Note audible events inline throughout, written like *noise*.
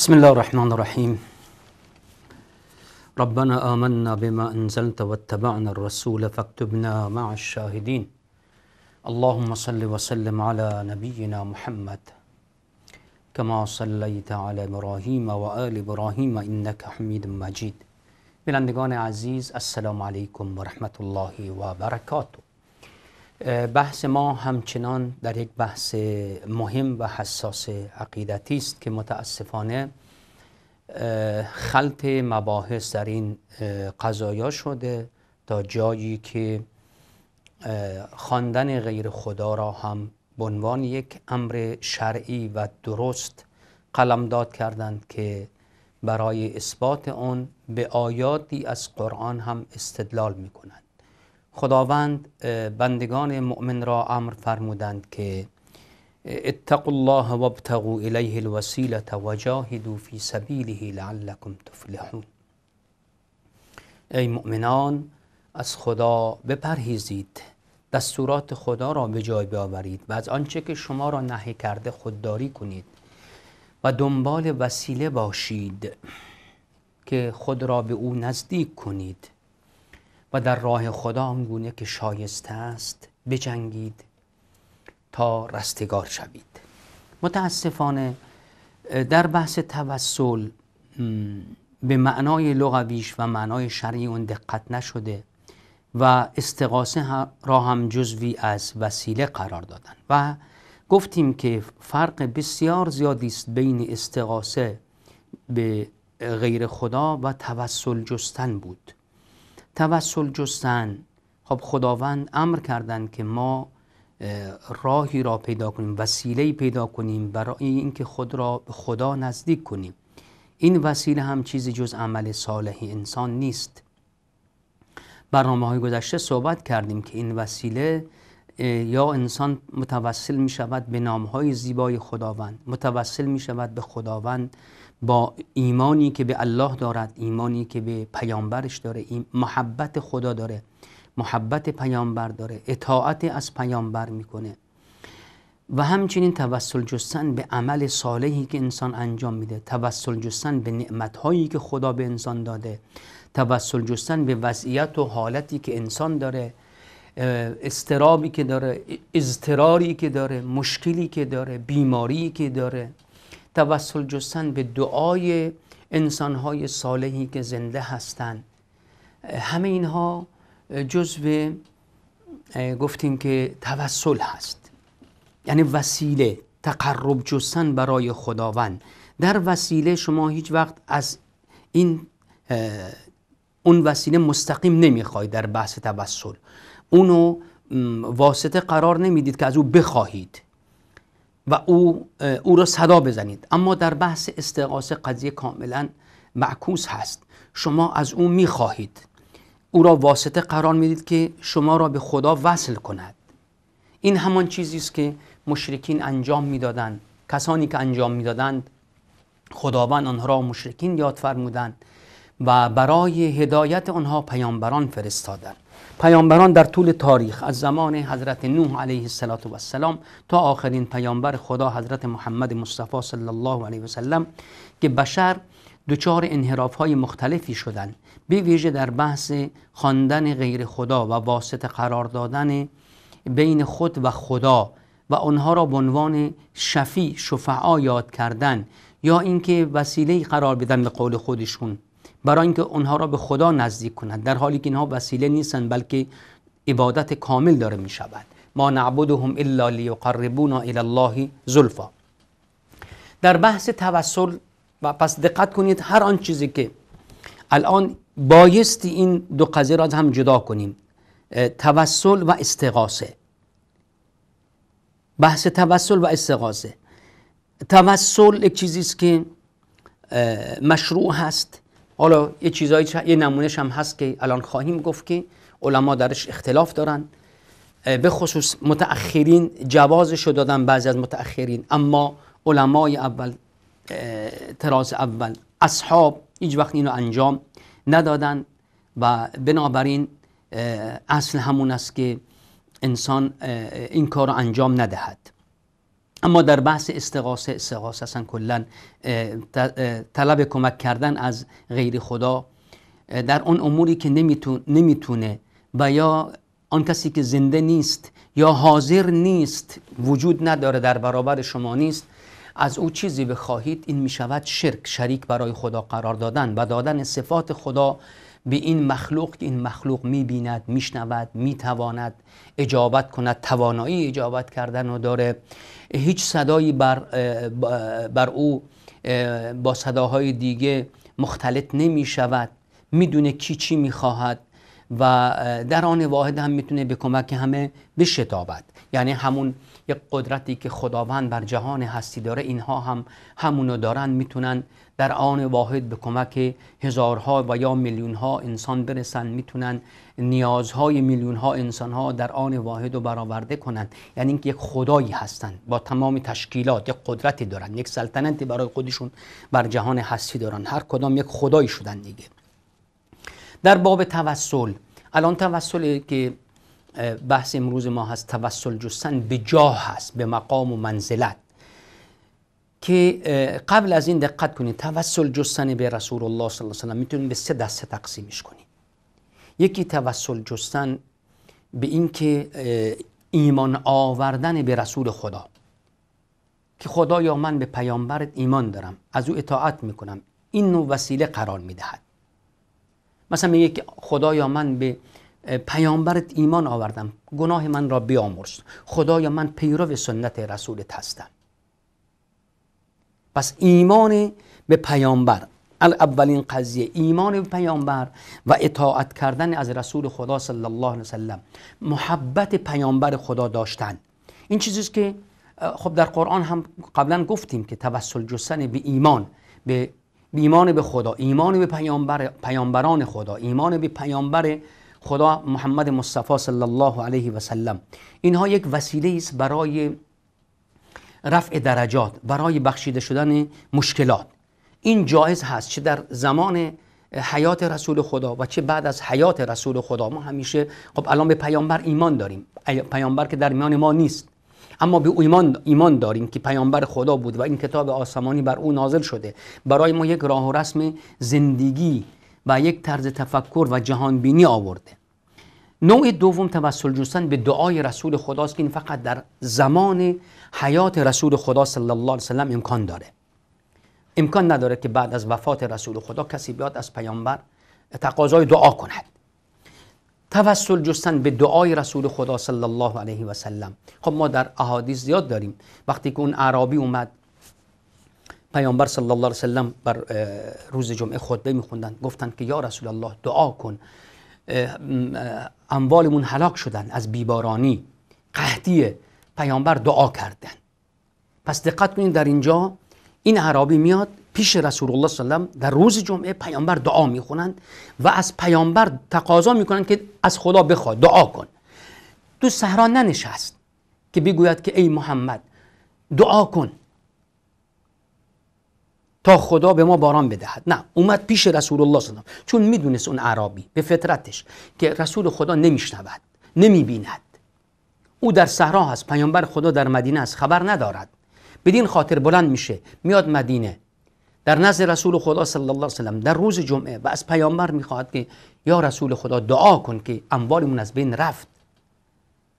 بسم الله الرحمن الرحيم ربنا آمنا بما أنزلت واتبعنا الرسول فاكتبنا مع الشاهدين اللهم صل وسلم على نبينا محمد كما صليت على إبراهيم وآل إبراهيم إنك حميد مجيد بلندگان عزيز السلام عليكم ورحمة الله وبركاته بحث ما همچنان در یک بحث مهم و حساس عقیدتی است که متاسفانه خلط مباحث در این قضایا شده تا جایی که خواندن غیر خدا را هم به عنوان یک امر شرعی و درست قلمداد کردند که برای اثبات آن به آیاتی از قرآن هم استدلال می خداوند بندگان مؤمن را امر فرمودند که اتقوا الله و الیه الوسیله و فی سبیله لعلكم تفلحون ای مؤمنان از خدا بپرهیزید دستورات خدا را به جای بیاورید و از آنچه که شما را نهی کرده خودداری کنید و دنبال وسیله باشید که خود را به او نزدیک کنید و در راه خدا آنگونه که شایسته است بجنگید تا رستگار شوید متاسفانه در بحث توسل به معنای لغویش و معنای شرعی اون دقت نشده و استقاسه را هم جزوی از وسیله قرار دادن و گفتیم که فرق بسیار زیادی است بین استقاسه به غیر خدا و توسل جستن بود توسل جستن خب خداوند امر کردن که ما راهی را پیدا کنیم وسیله پیدا کنیم برای اینکه خود را به خدا نزدیک کنیم این وسیله هم چیزی جز عمل صالح انسان نیست برنامه های گذشته صحبت کردیم که این وسیله یا انسان متوسل می شود به نام های زیبای خداوند متوسل می شود به خداوند با ایمانی که به الله دارد ایمانی که به پیامبرش داره این محبت خدا داره محبت پیامبر داره اطاعت از پیامبر میکنه و همچنین توسل جستن به عمل صالحی که انسان انجام میده توسل جستن به هایی که خدا به انسان داده توسل جستن به وضعیت و حالتی که انسان داره استرابی که داره اضطراری که داره مشکلی که داره بیماری که داره توسل جستن به دعای انسانهای صالحی که زنده هستند همه اینها جزو گفتیم که توسل هست یعنی وسیله تقرب جستن برای خداوند در وسیله شما هیچ وقت از این اون وسیله مستقیم نمیخوای در بحث توسل اونو واسطه قرار نمیدید که از او بخواهید و او او را صدا بزنید اما در بحث استغاثه قضیه کاملا معکوس هست شما از او میخواهید او را واسطه قرار میدید که شما را به خدا وصل کند این همان چیزی است که مشرکین انجام میدادند کسانی که انجام میدادند خداوند آنها را مشرکین یاد فرمودند و برای هدایت آنها پیامبران فرستادند پیامبران در طول تاریخ از زمان حضرت نوح علیه السلام تا آخرین پیامبر خدا حضرت محمد مصطفی صلی الله علیه وسلم که بشر دچار انحراف های مختلفی شدند به ویژه در بحث خواندن غیر خدا و واسط قرار دادن بین خود و خدا و آنها را به عنوان شفی شفعا یاد کردن یا اینکه وسیله قرار بدن به قول خودشون برای اینکه اونها را به خدا نزدیک کند در حالی که اینها وسیله نیستند بلکه عبادت کامل داره می شود ما نعبدهم الا لیقربونا الی الله زلفا در بحث توسل و پس دقت کنید هر آن چیزی که الان بایستی این دو قضیه را از هم جدا کنیم توسل و استغاثه بحث توسل و استغاثه توسل یک چیزی است که مشروع هست حالا یه چیزایی یه نمونش هم هست که الان خواهیم گفت که علما درش اختلاف دارن به خصوص متأخرین جوازش رو دادن بعضی از متأخرین اما علمای اول تراز اول اصحاب هیچ وقت اینو انجام ندادن و بنابراین اصل همون است که انسان این کار رو انجام ندهد اما در بحث استغاثه استغاثه اصلا کلا طلب کمک کردن از غیر خدا در اون اموری که نمیتونه, نمیتونه و یا آن کسی که زنده نیست یا حاضر نیست وجود نداره در برابر شما نیست از او چیزی بخواهید این میشود شرک شریک برای خدا قرار دادن و دادن صفات خدا به این مخلوق که این مخلوق میبیند میشنود میتواند اجابت کند توانایی اجابت کردن و داره هیچ صدایی بر, بر او با صداهای دیگه مختلط نمی شود میدونه کی چی میخواهد و در آن واحد هم میتونه به کمک همه بشتابد یعنی همون یک قدرتی که خداوند بر جهان هستی داره اینها هم همونو دارن میتونن در آن واحد به کمک هزارها و یا میلیونها انسان برسن میتونن نیازهای میلیونها انسانها در آن واحد رو برآورده کنند یعنی اینکه یک خدایی هستند با تمام تشکیلات یک قدرتی دارن یک سلطنتی برای خودشون بر جهان هستی دارن هر کدام یک خدایی شدن دیگه در باب توسل الان توسلی که بحث امروز ما هست توسل جستن به جاه هست به مقام و منزلت که قبل از این دقت کنید توسل جستن به رسول الله صلی الله علیه وسلم میتونید به سه دسته تقسیمش کنید یکی توسل جستن به اینکه ایمان آوردن به رسول خدا که خدا یا من به پیامبر ایمان دارم از او اطاعت میکنم این نوع وسیله قرار میدهد مثلا میگه که خدا یا من به پیامبرت ایمان آوردم گناه من را بیامرز خدایا من پیرو سنت رسولت هستم پس ایمان به پیامبر اولین قضیه ایمان به پیامبر و اطاعت کردن از رسول خدا صلی الله علیه وسلم محبت پیامبر خدا داشتن این چیزیست که خب در قرآن هم قبلا گفتیم که توسل جستن به ایمان به ایمان به خدا ایمان به پیامبر، پیامبران خدا ایمان به پیامبر خدا محمد مصطفی صلی الله علیه و سلم اینها یک وسیله است برای رفع درجات برای بخشیده شدن مشکلات این جایز هست چه در زمان حیات رسول خدا و چه بعد از حیات رسول خدا ما همیشه خب الان به پیامبر ایمان داریم پیامبر که در میان ما نیست اما به ایمان ایمان داریم که پیامبر خدا بود و این کتاب آسمانی بر او نازل شده برای ما یک راه و رسم زندگی و یک طرز تفکر و جهانبینی آورده نوع دوم توسل جستن به دعای رسول خداست که این فقط در زمان حیات رسول خدا صلی الله علیه وسلم امکان داره امکان نداره که بعد از وفات رسول خدا کسی بیاد از پیامبر تقاضای دعا کند توسل جستن به دعای رسول خدا صلی الله علیه و سلم خب ما در احادیث زیاد داریم وقتی که اون عربی اومد پیامبر صلی الله علیه وسلم بر روز جمعه خطبه میخوندن گفتن که یا رسول الله دعا کن اموالمون هلاک شدن از بیبارانی قهدی پیامبر دعا کردن پس دقت کنید در اینجا این عربی میاد پیش رسول الله صلی الله علیه و در روز جمعه پیامبر دعا میخونند و از پیامبر تقاضا میکنند که از خدا بخواد دعا کن تو صحرا ننشست که بگوید که ای محمد دعا کن تا خدا به ما باران بدهد نه اومد پیش رسول الله صلی الله علیه چون میدونست اون عربی به فطرتش که رسول خدا نمیشنود نمیبیند او در صحرا هست پیامبر خدا در مدینه است خبر ندارد بدین خاطر بلند میشه میاد مدینه در نزد رسول خدا صلی الله علیه وسلم در روز جمعه و از پیامبر میخواهد که یا رسول خدا دعا کن که اموالمون از بین رفت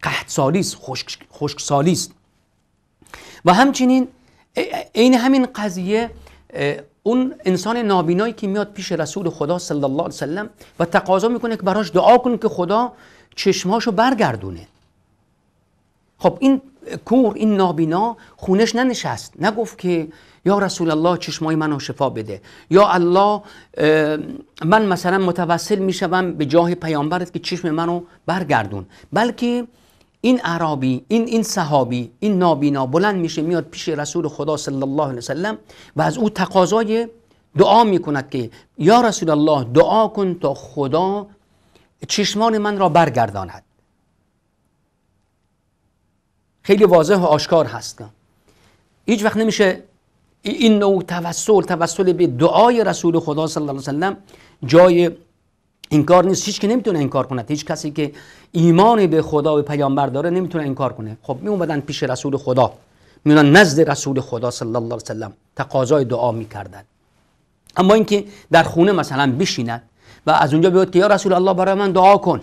قحط سالیست خشک, سالیست و همچنین عین همین قضیه اون انسان نابینایی که میاد پیش رسول خدا صلی الله علیه وسلم و تقاضا میکنه که براش دعا کن که خدا چشمهاشو برگردونه خب این کور این نابینا خونش ننشست نگفت که یا رسول الله چشمای منو شفا بده یا الله من مثلا متوسل میشوم به جاه پیامبرت که چشم منو برگردون بلکه این عربی این این صحابی این نابینا بلند میشه میاد پیش رسول خدا صلی الله علیه وسلم و از او تقاضای دعا میکند که یا رسول الله دعا کن تا خدا چشمان من را برگرداند خیلی واضح و آشکار هست هیچ وقت نمیشه این نوع توسل توسل به دعای رسول خدا صلی الله علیه وسلم جای انکار نیست هیچ که نمیتونه انکار کنه هیچ کسی که ایمان به خدا و پیامبر داره نمیتونه انکار کنه خب می پیش رسول خدا میونن نزد رسول خدا صلی الله علیه و سلم تقاضای دعا میکردن اما اینکه در خونه مثلا بشیند و از اونجا بیاد که یا رسول الله برای من دعا کن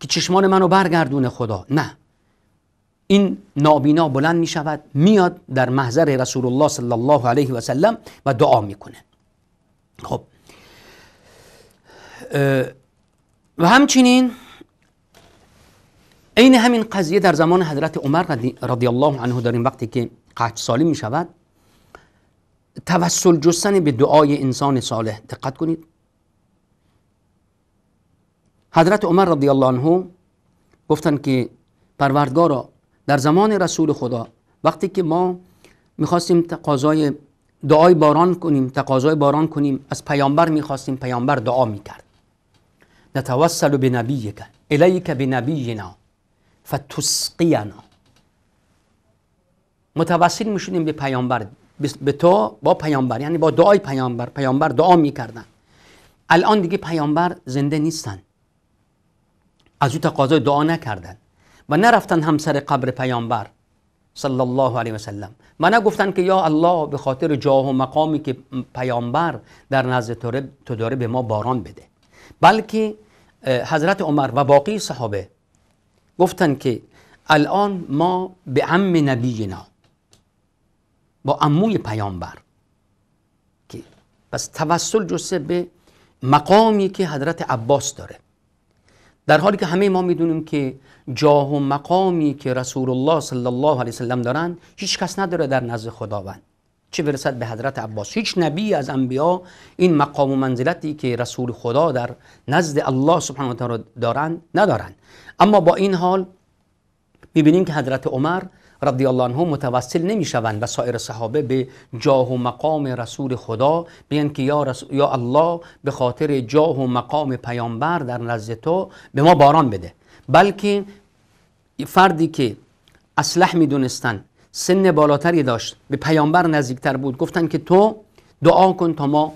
که چشمان منو برگردونه خدا نه این نابینا بلند می شود میاد در محضر رسول الله صلی الله علیه و سلم و دعا میکنه خب و همچنین عین همین قضیه در زمان حضرت عمر رضی الله عنه داریم وقتی که قحط سالی می شود توسل جستن به دعای انسان صالح دقت کنید حضرت عمر رضی الله عنه گفتن که پروردگارا در زمان رسول خدا وقتی که ما میخواستیم تقاضای دعای باران کنیم تقاضای باران کنیم از پیامبر میخواستیم پیامبر دعا میکرد نتوسل بنبيك إليك بنبينا فتسقینا متوسل میشونیم به پیامبر به تو با پیامبر یعنی با دعای پیامبر پیامبر دعا میکردن الان دیگه پیامبر زنده نیستن از او تقاضای دعا نکردن و نرفتن همسر قبر پیامبر صلی الله علیه وسلم و نگفتن که یا الله به خاطر جاه و مقامی که پیامبر در نزد تو داره به ما باران بده بلکه حضرت عمر و باقی صحابه گفتن که الان ما به عم نبینا با عموی پیامبر که پس توسل جسه به مقامی که حضرت عباس داره در حالی که همه ما میدونیم که جاه و مقامی که رسول الله صلی الله علیه وسلم دارن هیچ کس نداره در نزد خداوند چه برسد به حضرت عباس هیچ نبی از انبیا این مقام و منزلتی که رسول خدا در نزد الله سبحانه و تعالی دارند ندارند اما با این حال میبینیم که حضرت عمر رضی الله عنه متوسل نمیشوند و سایر صحابه به جاه و مقام رسول خدا بیان که یا, یا الله به خاطر جاه و مقام پیامبر در نزد تو به ما باران بده بلکه فردی که اصلح دونستن سن بالاتری داشت به پیامبر نزدیکتر بود گفتن که تو دعا کن تا ما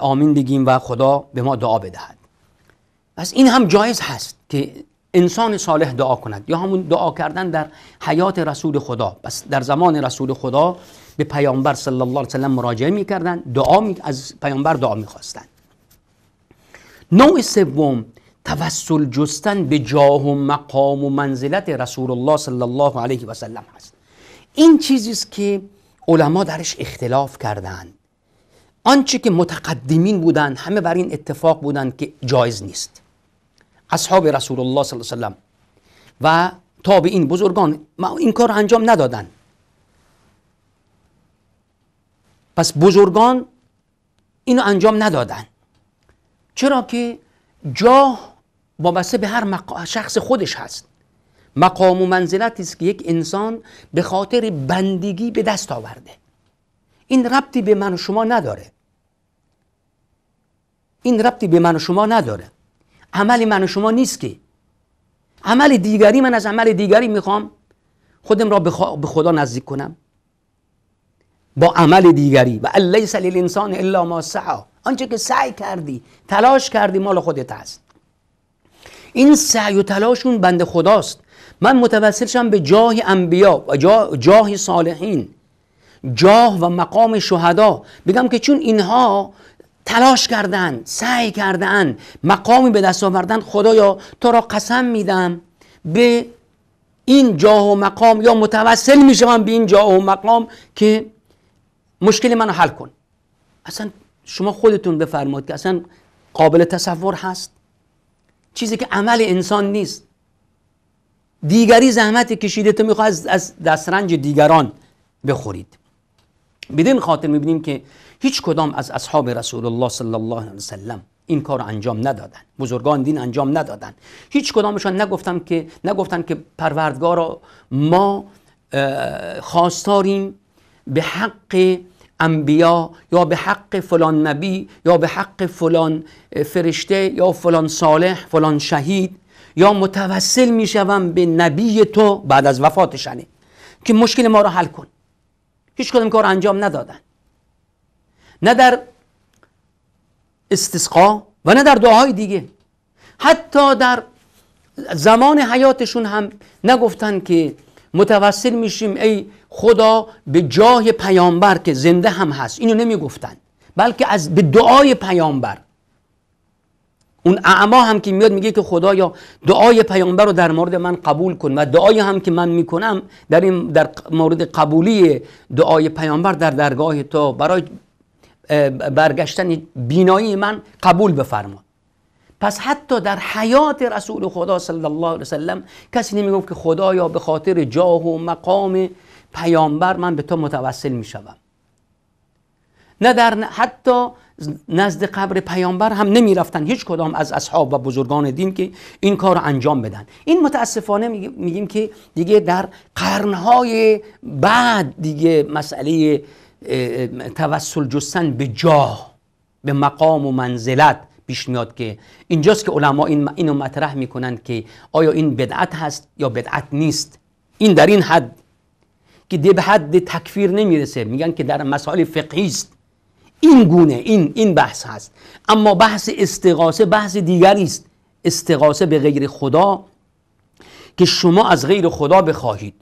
آمین بگیم و خدا به ما دعا بدهد پس این هم جایز هست که انسان صالح دعا کند یا همون دعا کردن در حیات رسول خدا پس در زمان رسول خدا به پیامبر صلی الله علیه وسلم مراجعه می دعا می... از پیامبر دعا می خواستن نوع سوم توسل جستن به جاه و مقام و منزلت رسول الله صلی الله علیه و سلم هست این چیزی است که علما درش اختلاف کردند آنچه که متقدمین بودند همه بر این اتفاق بودند که جایز نیست اصحاب رسول الله صلی الله علیه وسلم و تابعین بزرگان این کار انجام ندادن پس بزرگان اینو انجام ندادن چرا که جاه وابسته به هر شخص خودش هست مقام و منزلتی است که یک انسان به خاطر بندگی به دست آورده این ربطی به من و شما نداره این ربطی به من و شما نداره عمل من و شما نیست که عمل دیگری من از عمل دیگری میخوام خودم را به خدا نزدیک کنم با عمل دیگری و الیس للانسان الا ما سعا آنچه که سعی کردی تلاش کردی مال خودت است. این سعی و تلاشون بند خداست من متوسل شم به جاه انبیا و جا، جاه صالحین جاه و مقام شهدا بگم که چون اینها تلاش کردن سعی کردن مقامی به دست آوردن خدایا تو را قسم میدم به این جاه و مقام یا متوسل میشم به این جاه و مقام که مشکل منو حل کن اصلا شما خودتون بفرمایید که اصلا قابل تصور هست چیزی که عمل انسان نیست دیگری زحمت کشیده تو میخواد از, دسترنج دیگران بخورید بدین خاطر میبینیم که هیچ کدام از اصحاب رسول الله صلی الله علیه وسلم این کار انجام ندادن بزرگان دین انجام ندادن هیچ کدامشان نگفتن که نگفتن که پروردگارا ما خواستاریم به حق انبیا یا به حق فلان نبی یا به حق فلان فرشته یا فلان صالح فلان شهید یا متوسل میشوم به نبی تو بعد از وفاتشنه که مشکل ما رو حل کن هیچ کدوم کار انجام ندادن نه در استسقا و نه در دعای دیگه حتی در زمان حیاتشون هم نگفتن که متوسل میشیم ای خدا به جای پیامبر که زنده هم هست اینو نمیگفتن بلکه از به دعای پیامبر اون اعما هم که میاد میگه که خدایا دعای پیامبر رو در مورد من قبول کن و دعای هم که من میکنم در این در مورد قبولی دعای پیامبر در درگاه تو برای برگشتن بینایی من قبول بفرما پس حتی در حیات رسول خدا صلی الله علیه وسلم کسی نمیگفت که خدایا به خاطر جاه و مقام پیامبر من به تو متوسل میشوم نه در حتی نزد قبر پیامبر هم نمی رفتن هیچ کدام از اصحاب و بزرگان دین که این کار رو انجام بدن این متاسفانه میگیم که دیگه در قرنهای بعد دیگه مسئله توسل جستن به جاه به مقام و منزلت پیش میاد که اینجاست که علما این اینو مطرح میکنند که آیا این بدعت هست یا بدعت نیست این در این حد که به حد تکفیر نمیرسه میگن که در مسائل فقهی است این گونه این این بحث هست اما بحث استقاسه بحث دیگری است استقاسه به غیر خدا که شما از غیر خدا بخواهید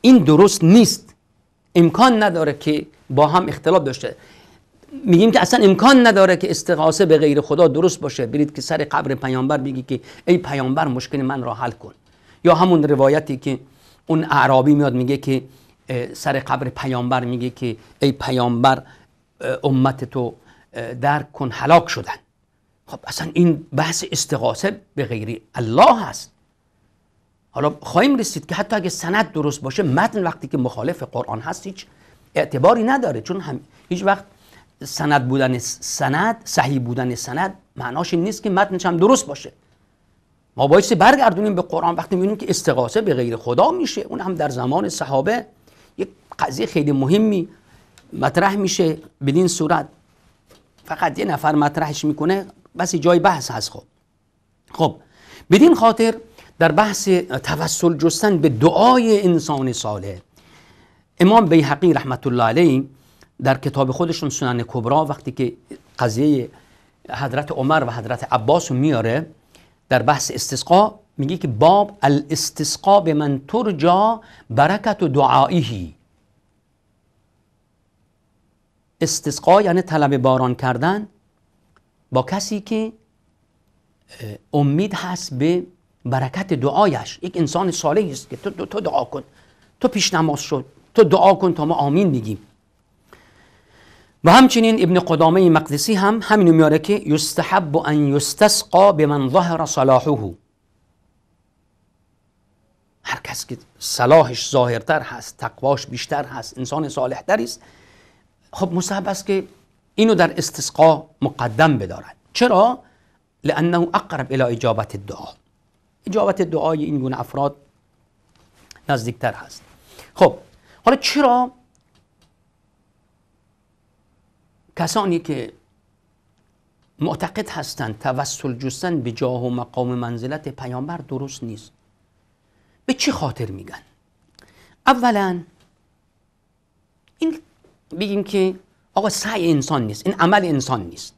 این درست نیست امکان نداره که با هم اختلاف داشته میگیم که اصلا امکان نداره که استقاسه به غیر خدا درست باشه برید که سر قبر پیامبر بگی که ای پیامبر مشکل من را حل کن یا همون روایتی که اون اعرابی میاد میگه که سر قبر پیامبر میگه که ای پیامبر امت تو درک کن حلاک شدن خب اصلا این بحث استغاثه به غیری الله هست حالا خواهیم رسید که حتی اگه سند درست باشه متن وقتی که مخالف قرآن هست هیچ اعتباری نداره چون هم هیچ وقت سند بودن سند صحیح بودن سند معناش این نیست که متنش هم درست باشه ما باید برگردونیم به قرآن وقتی میبینیم که استغاثه به غیر خدا میشه اون هم در زمان صحابه یک قضیه خیلی مهمی مطرح میشه بدین صورت فقط یه نفر مطرحش میکنه بسی جای بحث هست خب خب بدین خاطر در بحث توسل جستن به دعای انسان صالح امام بیحقی رحمت الله علیه در کتاب خودشون سنن کبرا وقتی که قضیه حضرت عمر و حضرت عباس میاره در بحث استسقا میگه که باب الاستسقا به من ترجا برکت و دعائیهی استسقا یعنی طلب باران کردن با کسی که امید هست به برکت دعایش یک انسان صالح است که تو, دعا کن تو پیش نماز شد تو دعا کن تا ما آمین بگیم و همچنین ابن قدامه مقدسی هم همینو میاره که یستحب ان یستسقا به من ظهر صلاحه هر کس که صلاحش ظاهرتر هست تقواش بیشتر هست انسان صالحتر است خب مصحب است که اینو در استسقا مقدم بدارد چرا؟ لانه اقرب الی اجابت دعا اجابت دعای این گونه افراد نزدیکتر هست خب حالا چرا کسانی که معتقد هستند توسل جستن به جاه و مقام منزلت پیامبر درست نیست به چه خاطر میگن اولا این بگیم که آقا سعی انسان نیست این عمل انسان نیست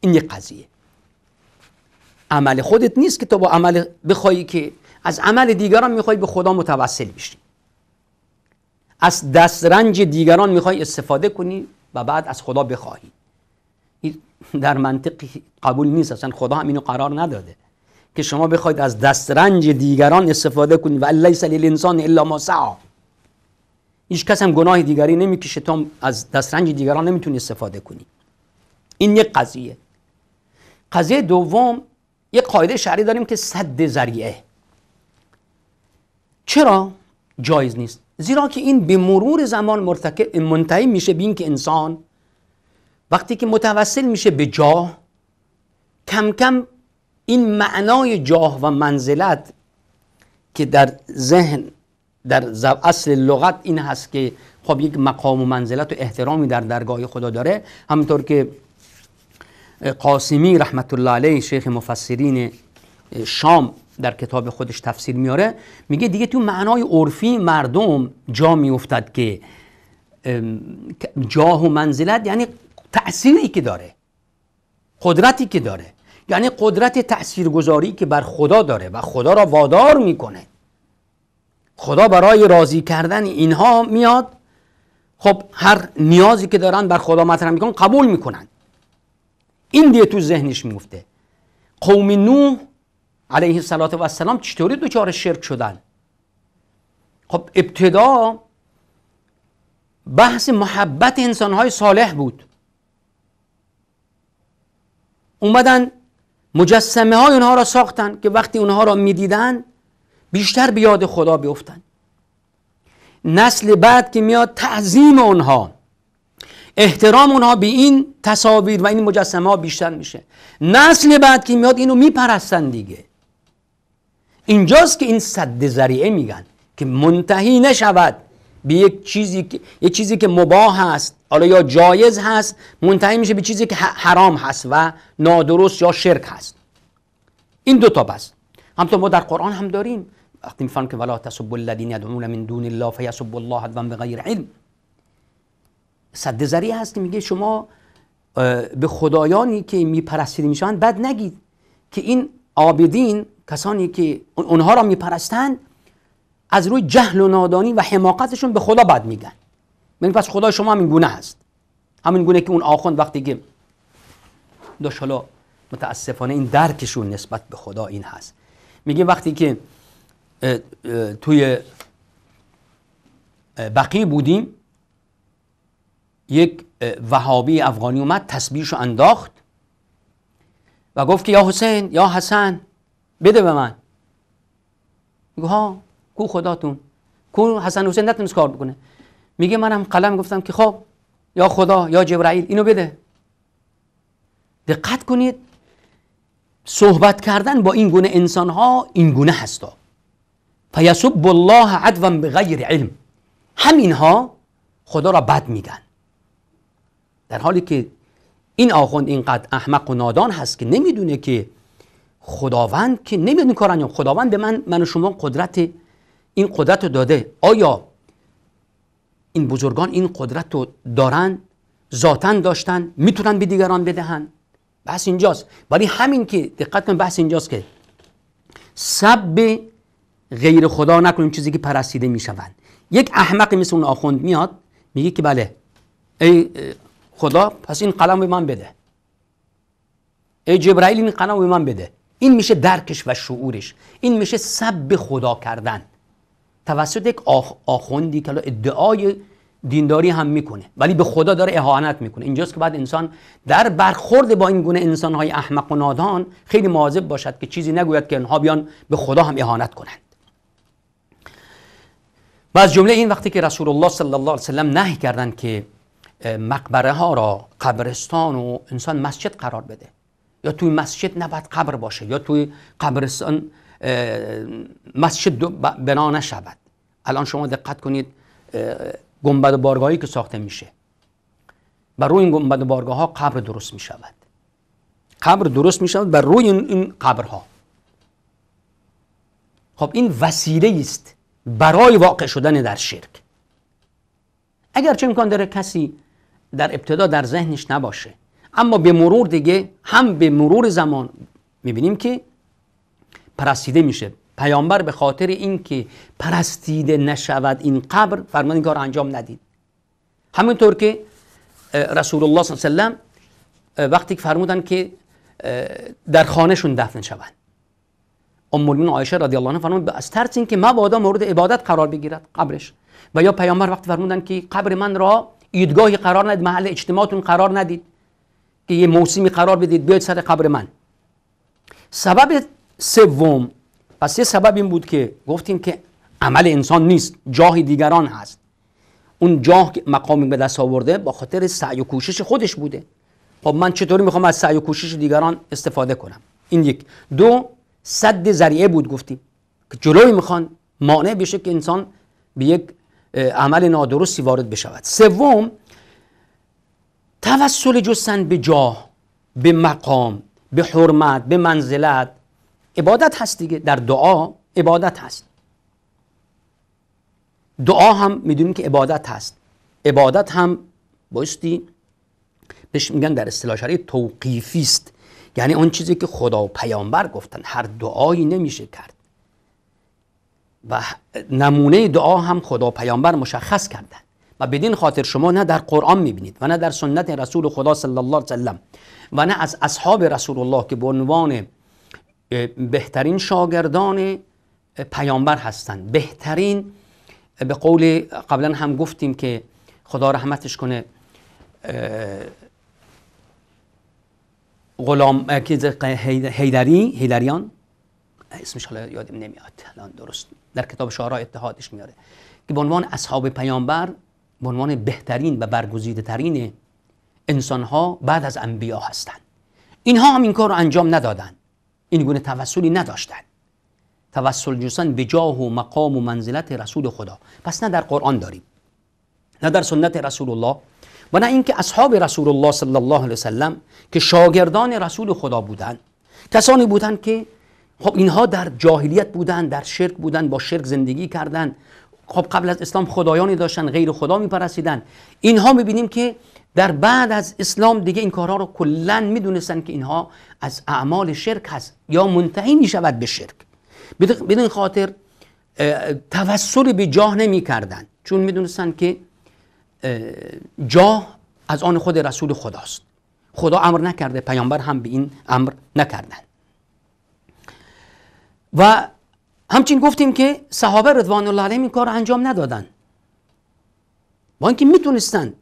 این یک قضیه عمل خودت نیست که تو با عمل بخوای که از عمل دیگران میخوای به خدا متوسل بشی از دسترنج دیگران میخوای استفاده کنی و بعد از خدا بخواهی در منطقی قبول نیست اصلا خدا هم قرار نداده که شما بخواید از دسترنج دیگران استفاده کنید و لیس للانسان الا ما سعی هیچ کس هم گناه دیگری نمیکشه تو از دسترنج دیگران نمیتونی استفاده کنی این یک قضیه قضیه دوم یک قاعده شرعی داریم که صد ذریعه چرا جایز نیست زیرا که این به مرور زمان مرتکب منتهی میشه بین که انسان وقتی که متوسل میشه به جاه کم کم این معنای جاه و منزلت که در ذهن در اصل لغت این هست که خب یک مقام و منزلت و احترامی در درگاه خدا داره همطور که قاسمی رحمت الله علیه شیخ مفسرین شام در کتاب خودش تفسیر میاره میگه دیگه تو معنای عرفی مردم جا میوفتد که جاه و منزلت یعنی تأثیری که داره قدرتی که داره یعنی قدرت تأثیرگذاری که بر خدا داره و خدا را وادار میکنه خدا برای راضی کردن اینها میاد خب هر نیازی که دارن بر خدا مطرح میکنن قبول میکنن این دیگه تو ذهنش میفته قوم نوح علیه السلام و سلام، چطوری دوچار شرک شدن خب ابتدا بحث محبت انسانهای صالح بود اومدن مجسمه های اونها را ساختن که وقتی اونها را میدیدند. بیشتر به یاد خدا بیفتن نسل بعد که میاد تعظیم اونها احترام اونها به این تصاویر و این مجسمه ها بیشتر میشه نسل بعد که میاد اینو میپرستن دیگه اینجاست که این صد ذریعه میگن که منتهی نشود به یک چیزی که یک چیزی که مباه هست حالا یا جایز هست منتهی میشه به چیزی که حرام هست و نادرست یا شرک هست این دو تا بس همطور ما در قرآن هم داریم أقم که ولا تسبوا الذين يدعون من دون الله فیسبوا الله عدوا بغیر علم صد ذریع هست که میگه شما به خدایانی که میپرستید میشوند بد نگید که این عابدین کسانی که اونها را میپرستند از روی جهل و نادانی و حماقتشون به خدا بد میگن من یعنی پس خدا شما همین گونه هست همین گونه که اون آخوند وقتی که داشت متاسفانه این درکشون نسبت به خدا این هست میگه وقتی که توی بقیه بودیم یک وهابی افغانی اومد تسبیحشو انداخت و گفت که یا حسین یا حسن بده به من میگه ها کو خداتون کو حسن حسین نتونست کار بکنه میگه منم قلم گفتم که خب یا خدا یا جبرائیل اینو بده دقت کنید صحبت کردن با این گونه انسان ها این گونه هستا فیسب الله عدوا به غیر علم همینها خدا را بد میگن در حالی که این آخوند اینقدر احمق و نادان هست که نمیدونه که خداوند که نمیدونه کار انجام خداوند به من من و شما قدرت این قدرت رو داده آیا این بزرگان این قدرت رو دارن ذاتا داشتن میتونن به دیگران بدهن بحث اینجاست ولی همین که دقت کن بحث اینجاست که سب غیر خدا نکنیم چیزی که پرستیده میشوند یک احمق مثل اون آخوند میاد میگه که بله ای خدا پس این قلم به من بده ای جبرائیل این قلم به من بده این میشه درکش و شعورش این میشه سب خدا کردن توسط یک آخ... آخوندی که ادعای دینداری هم میکنه ولی به خدا داره اهانت میکنه اینجاست که بعد انسان در برخورد با این گونه انسانهای احمق و نادان خیلی مواظب باشد که چیزی نگوید که آنها بیان به خدا هم اهانت کنند و از جمله این وقتی که رسول الله صلی الله علیه وسلم نهی کردن که مقبره ها را قبرستان و انسان مسجد قرار بده یا توی مسجد نباید قبر باشه یا توی قبرستان مسجد بنا نشود الان شما دقت کنید گنبد و بارگاهی که ساخته میشه بر روی این گنبد و بارگاه ها قبر درست می شود قبر درست می شود بر روی این قبرها خب این وسیله است برای واقع شدن در شرک چه امکان داره کسی در ابتدا در ذهنش نباشه اما به مرور دیگه هم به مرور زمان میبینیم که پرستیده میشه پیامبر به خاطر اینکه پرستیده نشود این قبر فرمان این کار انجام ندید همینطور که رسول الله صلی الله علیه وسلم وقتی فرمودن که در خانهشون دفن شوند ام المؤمنین عایشه رضی الله عنها فرمود از ترس اینکه مبادا مورد عبادت قرار بگیرد قبرش و یا پیامبر وقتی فرمودند که قبر من را ایدگاهی قرار ندید محل اجتماعتون قرار ندید که یه موسمی قرار بدید بیاید سر قبر من سبب سوم پس یه سبب این بود که گفتیم که عمل انسان نیست جاه دیگران هست اون جاه که مقامی به دست آورده با خاطر سعی و کوشش خودش بوده خب من چطوری میخوام از سعی و کوشش دیگران استفاده کنم این یک دو صد ذریعه بود گفتیم که جلوی میخوان مانع بشه که انسان به یک عمل نادرستی وارد بشود سوم توسل جستن به جاه به مقام به حرمت به منزلت عبادت هست دیگه در دعا عبادت هست دعا هم میدونیم که عبادت هست عبادت هم بایستی بهش میگن در اصطلاح شرعی توقیفی است یعنی اون چیزی که خدا و پیامبر گفتن هر دعایی نمیشه کرد و نمونه دعا هم خدا و پیامبر مشخص کردن و بدین خاطر شما نه در قرآن میبینید و نه در سنت رسول خدا صلی الله علیه وسلم و نه از اصحاب رسول الله که به عنوان بهترین شاگردان پیامبر هستند بهترین به قول قبلا هم گفتیم که خدا رحمتش کنه غلام هیدری هیدریان اسمش حالا یادم نمیاد الان درست در کتاب شعرا اتحادش میاره که به عنوان اصحاب پیامبر به عنوان بهترین و برگزیده ترین انسان ها بعد از انبیا هستند اینها هم این کار رو انجام ندادن این گونه توسلی نداشتند توسل جستن به جاه و مقام و منزلت رسول خدا پس نه در قرآن داریم نه در سنت رسول الله و نه اینکه اصحاب رسول الله صلی الله علیه وسلم که شاگردان رسول خدا بودند کسانی بودند که خب اینها در جاهلیت بودند در شرک بودند با شرک زندگی کردند خب قبل از اسلام خدایانی داشتن غیر خدا میپرسیدن اینها میبینیم که در بعد از اسلام دیگه این کارها رو کلا میدونستن که اینها از اعمال شرک هست یا منتهی میشود به شرک بدون خاطر توسل به جاه نمی چون میدونستن که جا از آن خود رسول خداست خدا امر نکرده پیامبر هم به این امر نکردن و همچین گفتیم که صحابه رضوان الله علیهم این کار انجام ندادن با اینکه میتونستن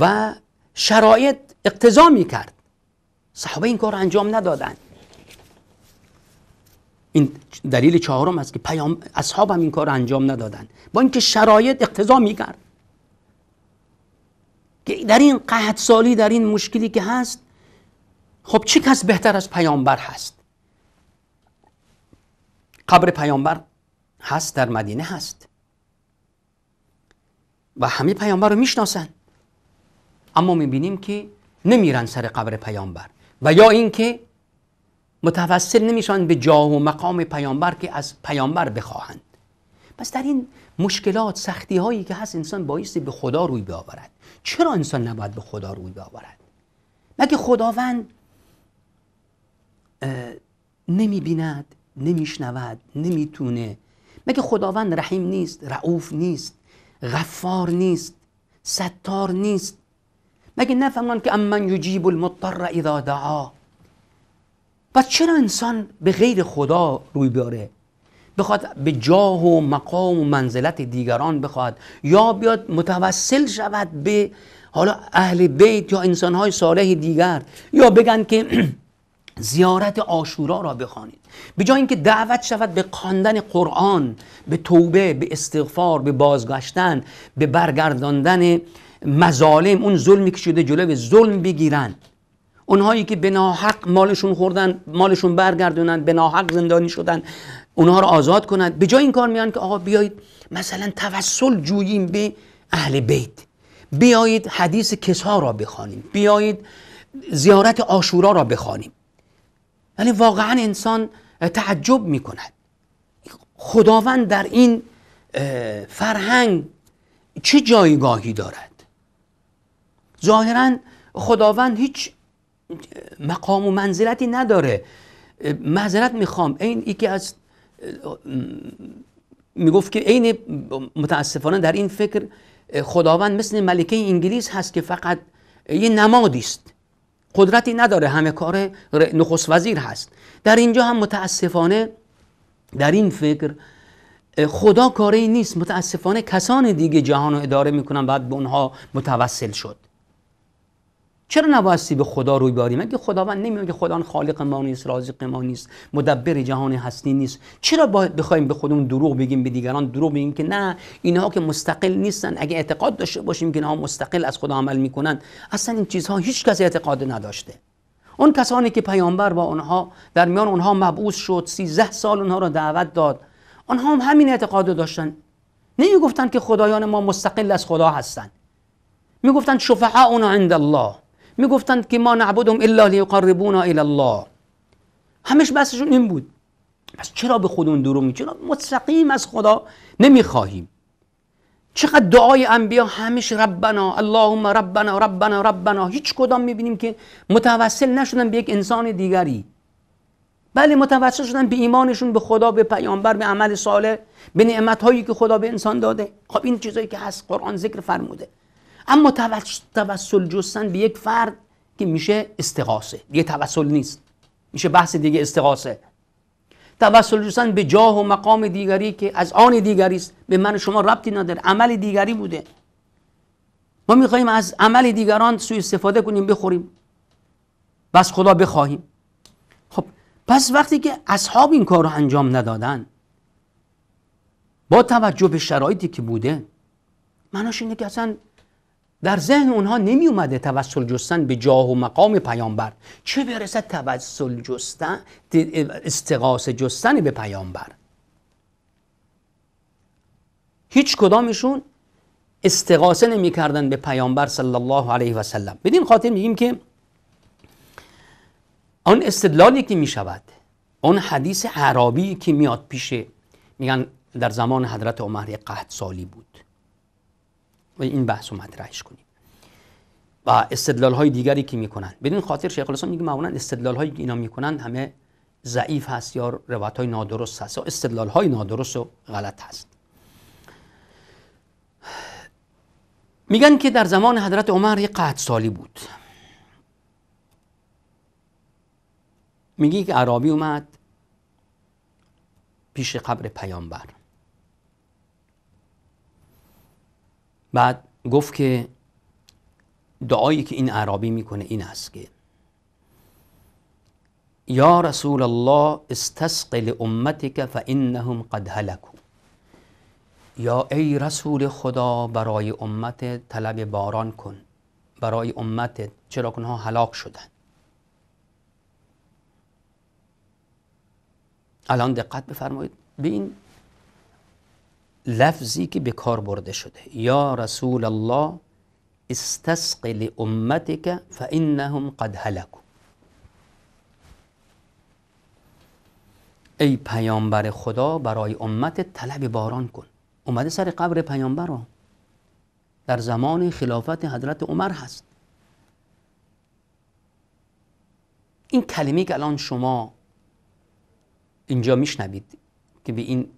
و شرایط اقتضا میکرد صحابه این کار انجام ندادن این دلیل چهارم است که پیام اصحاب هم این کار انجام ندادن با اینکه شرایط اقتضا میکرد در این قهد سالی در این مشکلی که هست خب چه کس بهتر از پیامبر هست قبر پیامبر هست در مدینه هست و همه پیامبر رو میشناسن اما میبینیم که نمیرن سر قبر پیامبر و یا اینکه متوسل نمیشن به جاه و مقام پیامبر که از پیامبر بخواهند پس در این مشکلات سختی هایی که هست انسان بایستی به خدا روی بیاورد چرا انسان نباید به خدا روی بیاورد مگه خداوند نمیبیند نمیشنود نمیتونه مگه خداوند رحیم نیست رعوف نیست غفار نیست ستار نیست مگه نفهمان که امن یجیب المضطر اذا دعا پس چرا انسان به غیر خدا روی بیاره بخواد به جاه و مقام و منزلت دیگران بخواد یا بیاد متوسل شود به حالا اهل بیت یا انسانهای صالح دیگر یا بگن که *clears throat* زیارت آشورا را بخوانید به جای اینکه دعوت شود به خواندن قرآن به توبه به استغفار به بازگشتن به برگرداندن مظالم اون ظلمی که شده جلو ظلم بگیرند اونهایی که به ناحق مالشون خوردن مالشون برگردونن به ناحق زندانی شدن اونها رو آزاد کنند به جای این کار میان که آقا بیایید مثلا توسل جوییم به اهل بیت بیایید حدیث کسا را بخوانیم بیایید زیارت آشورا را بخوانیم ولی واقعا انسان تعجب می کند خداوند در این فرهنگ چه جایگاهی دارد ظاهرا خداوند هیچ مقام و منزلتی نداره معذرت میخوام این یکی از میگفت که عین متاسفانه در این فکر خداوند مثل ملکه انگلیس هست که فقط یه نمادی است قدرتی نداره همه کار نخست وزیر هست در اینجا هم متاسفانه در این فکر خدا کاری نیست متاسفانه کسان دیگه جهان رو اداره میکنن بعد به اونها متوسل شد چرا نبایستی به خدا روی باریم اگه خداوند نمیگه که خدا خالق ما نیست رازق ما نیست مدبر جهان هستی نیست چرا باید بخوایم به خودمون دروغ بگیم به دیگران دروغ بگیم که نه اینها که مستقل نیستن اگه اعتقاد داشته باشیم که اینها مستقل از خدا عمل میکنن اصلا این چیزها هیچ کس اعتقاد نداشته اون کسانی که پیامبر با اونها در میان اونها مبعوث شد 13 سال اونها را دعوت داد آنها هم همین اعتقاد داشتن نمیگفتن که خدایان ما مستقل از خدا هستن. میگفتن شفعاء عند الله میگفتند که ما نعبدهم الا لیقربونا الی الله همش بحثشون این بود پس چرا به خودون دروغ چرا مستقیم از خدا نمیخواهیم چقدر دعای انبیا همش ربنا اللهم ربنا ربنا ربنا هیچ کدام میبینیم که متوسل نشدن به یک انسان دیگری بله متوسل شدن به ایمانشون به خدا به پیامبر به عمل صالح به نعمت هایی که خدا به انسان داده خب این چیزایی که هست قرآن ذکر فرموده اما توسل جستن به یک فرد که میشه استقاسه دیگه توسل نیست میشه بحث دیگه استقاسه توسل جستن به جاه و مقام دیگری که از آن دیگری است به من شما ربطی نداره عمل دیگری بوده ما میخواییم از عمل دیگران سوء استفاده کنیم بخوریم و از خدا بخواهیم خب پس وقتی که اصحاب این کار رو انجام ندادن با توجه به شرایطی که بوده مناش اینه که اصلا در ذهن اونها نمی اومده توسل جستن به جاه و مقام پیامبر چه برسد توسل جستن استقاس جستن به پیامبر هیچ کدامشون استقاسه کردن به پیامبر صلی الله علیه و سلم بدین خاطر میگیم که آن استدلالی که می شود آن حدیث عربی که میاد پیشه میگن در زمان حضرت عمر قهد سالی بود و این بحث رو مطرحش کنیم و استدلال های دیگری که میکنن بدین خاطر شیخ الاسلام میگه معمولا استدلال هایی که اینا میکنن همه ضعیف هست یا روایت های نادرست هست یا استدلال های نادرست و غلط هست میگن که در زمان حضرت عمر یه قهد سالی بود میگی که عربی اومد پیش قبر پیامبر بعد گفت که دعایی که این عربی میکنه این است که یا رسول الله استسق لامتک فانهم قد هلکو یا ای رسول خدا برای امت طلب باران کن برای امت چرا که آنها هلاک شدن الان دقت بفرمایید به لفظی که به کار برده شده یا رسول الله استسقی لامتک فانهم قد هلکوا ای پیامبر خدا برای امت طلب باران کن اومده سر قبر پیامبر در زمان خلافت حضرت عمر هست این کلمه که الان شما اینجا میشنوید که به این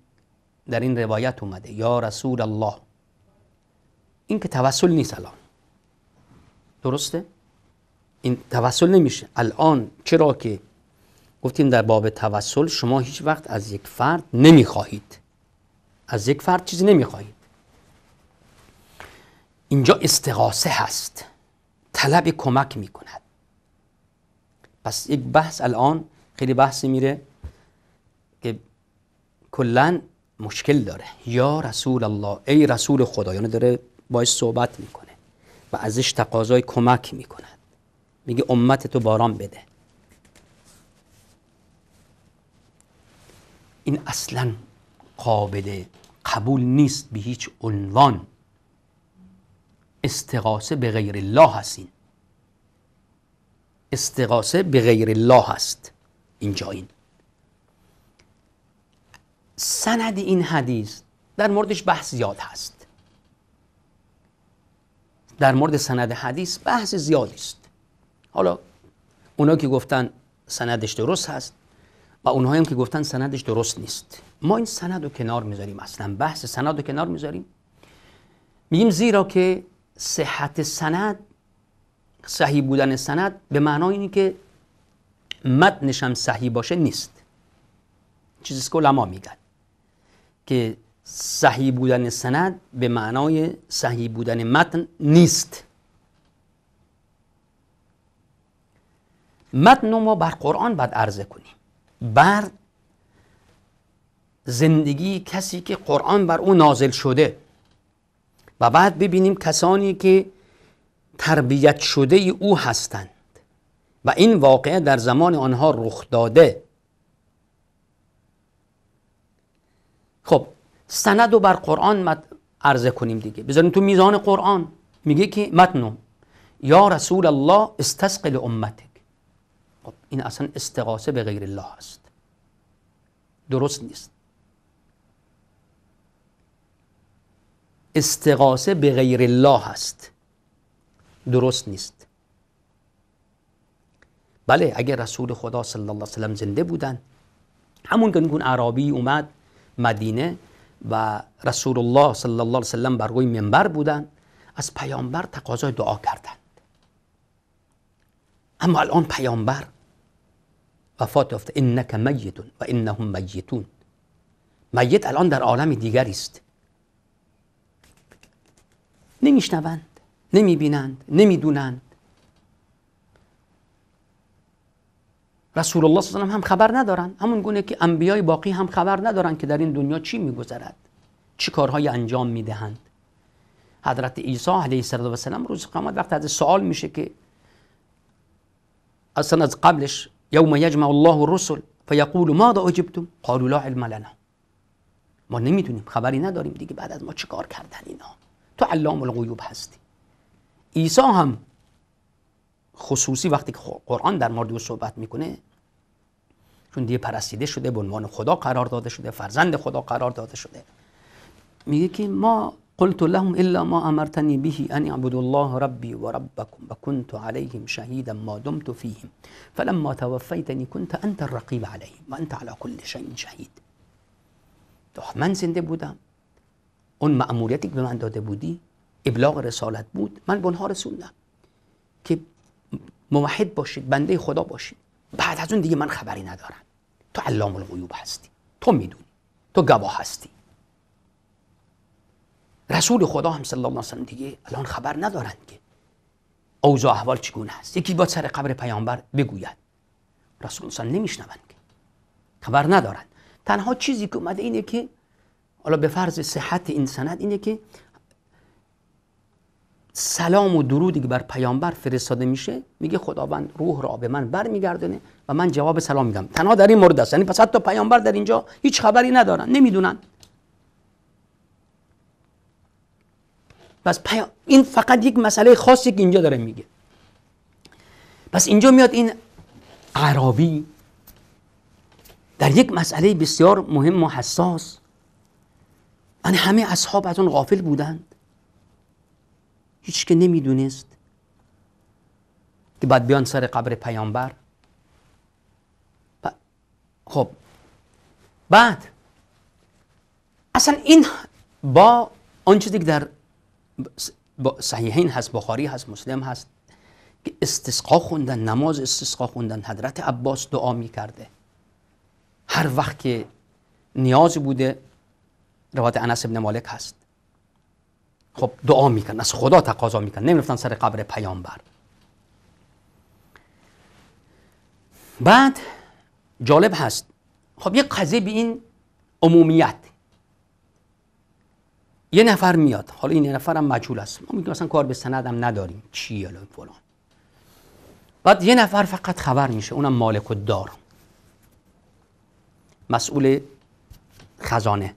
در این روایت اومده یا رسول الله این که توسل نیست الان درسته؟ این توسل نمیشه الان چرا که گفتیم در باب توسل شما هیچ وقت از یک فرد نمیخواهید از یک فرد چیزی نمیخواهید اینجا استغاثه هست طلب کمک میکند پس یک بحث الان خیلی بحثی میره که کلا مشکل داره یا رسول الله ای رسول خدا یعنی داره باش صحبت میکنه و ازش تقاضای کمک میکنه میگه امت تو باران بده این اصلا قابل قبول نیست به هیچ عنوان استقاسه به غیر الله هستین استقاسه به غیر الله هست اینجا این سند این حدیث در موردش بحث زیاد هست در مورد سند حدیث بحث زیادی است حالا اونا که گفتن سندش درست هست و اونها هم که گفتن سندش درست نیست ما این سند رو کنار میذاریم اصلا بحث سند رو کنار میذاریم میگیم زیرا که صحت سند صحیح بودن سند به معنای اینه که متنش هم صحیح باشه نیست چیزی که علما میگن که صحیح بودن سند به معنای صحیح بودن متن نیست متن ما بر قرآن باید عرضه کنیم بر زندگی کسی که قرآن بر او نازل شده و بعد ببینیم کسانی که تربیت شده او هستند و این واقعه در زمان آنها رخ داده خب سند و بر قرآن مد... عرضه کنیم دیگه بذاریم تو میزان قرآن میگه که متنو یا رسول الله استسقل امتک خب این اصلا استقاسه به غیر الله است درست نیست استقاسه به غیر الله است درست نیست بله اگر رسول خدا صلی الله علیه وسلم زنده بودن همون که اون عربی اومد مدینه و رسول الله صلی الله علیه وسلم بر روی منبر بودند از پیامبر تقاضای دعا کردند اما الان پیامبر وفات یافته انک میت و انهم میتون میت الان در عالم دیگری است نمیشنوند نمیبینند نمیدونند رسول الله صلی الله علیه و هم خبر ندارن همون گونه که انبیای باقی هم خبر ندارن که در این دنیا چی میگذرد چی کارهای انجام میدهند حضرت عیسی علیه السلام روز قیامت وقت از سوال میشه که اصلا از قبلش یوم یجمع الله الرسل فیقول ماذا اجبتم قالوا لا علم لنا ما نمیدونیم خبری نداریم دیگه بعد از ما چیکار کردن اینا تو علام الغیوب هستی عیسی هم خصوصی وقتی که قرآن در مورد او صحبت میکنه چون دیگه پرستیده شده به عنوان خدا قرار داده شده فرزند خدا قرار داده شده میگه که ما قلت لهم الا ما امرتنی به ان اعبد الله ربی و ربکم و کنت علیهم شهیدا ما دمت فیهم فلما توفیتنی کنت انت الرقیب علیهم و انت علی کل شیء شهید تو من زنده بودم اون مأموریتی که به من داده بودی ابلاغ رسالت بود من به اونها رسوندم که موحد باشید بنده خدا باشید بعد از اون دیگه من خبری ندارم تو علام الغیوب هستی تو میدونی تو گواه هستی رسول خدا هم صلی الله علیه دیگه الان خبر ندارن که اوضاع احوال چگونه هست یکی با سر قبر پیامبر بگوید رسول صلی نمیشنون که خبر ندارن تنها چیزی که اومده اینه که حالا به فرض صحت این سند اینه که سلام و درودی که بر پیامبر فرستاده میشه میگه خداوند روح را به من برمیگردونه و من جواب سلام میدم تنها در این مورد است یعنی پس حتی پیامبر در اینجا هیچ خبری ندارن نمیدونن پس این فقط یک مسئله خاصی که اینجا داره میگه پس اینجا میاد این عربی در یک مسئله بسیار مهم و حساس یعنی همه اصحاب از اون غافل بودن هیچ که نمیدونست که بعد بیان سر قبر پیامبر خب بعد اصلا این با آن چیزی که در صحیحین هست بخاری هست مسلم هست که استسقا خوندن نماز استسقا خوندن حضرت عباس دعا می کرده هر وقت که نیاز بوده روایت انس ابن مالک هست خب دعا میکنن از خدا تقاضا میکنن نمیرفتن سر قبر پیامبر بعد جالب هست خب یه قضیه به این عمومیت یه نفر میاد حالا این نفر هم مجهول است ما میگیم اصلا کار به هم نداریم چی حالا فلان بعد یه نفر فقط خبر میشه اونم مالک و دار مسئول خزانه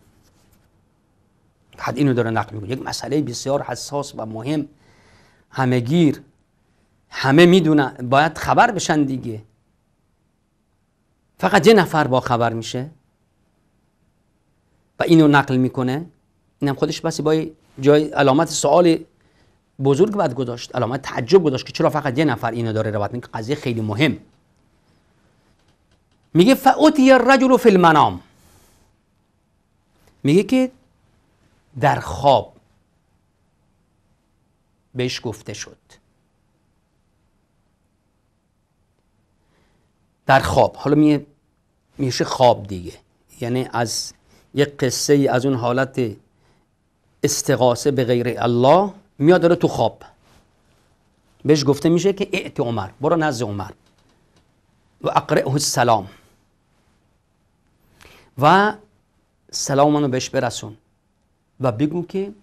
حد اینو داره نقل میکنه یک مسئله بسیار حساس و مهم گیر همه میدونن باید خبر بشن دیگه فقط یه نفر با خبر میشه و اینو نقل میکنه اینم خودش بسی با جای علامت سوال بزرگ باید گذاشت علامت تعجب گذاشت که چرا فقط یه نفر اینو داره روایت میکنه قضیه خیلی مهم میگه فاوتی الرجل فی المنام میگه که در خواب بهش گفته شد در خواب حالا میشه خواب دیگه یعنی از یک قصه از اون حالت استقاسه به غیر الله میاد داره تو خواب بهش گفته میشه که اعت عمر برو نزد عمر و اقرعه السلام و سلامانو بهش برسون و بگو که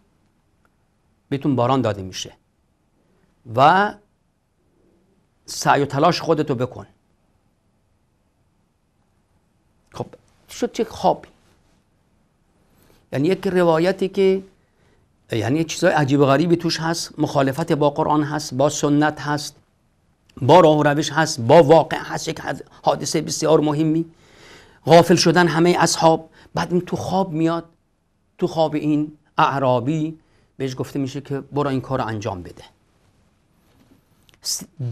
بهتون باران داده میشه و سعی و تلاش خودتو بکن خب شد چه خواب؟ یعنی یک روایتی که یعنی چیزای عجیب غریبی توش هست مخالفت با قرآن هست با سنت هست با راه و روش هست با واقع هست یک حادثه بسیار مهمی غافل شدن همه اصحاب بعد این تو خواب میاد تو خواب این اعرابی بهش گفته میشه که برو این کار انجام بده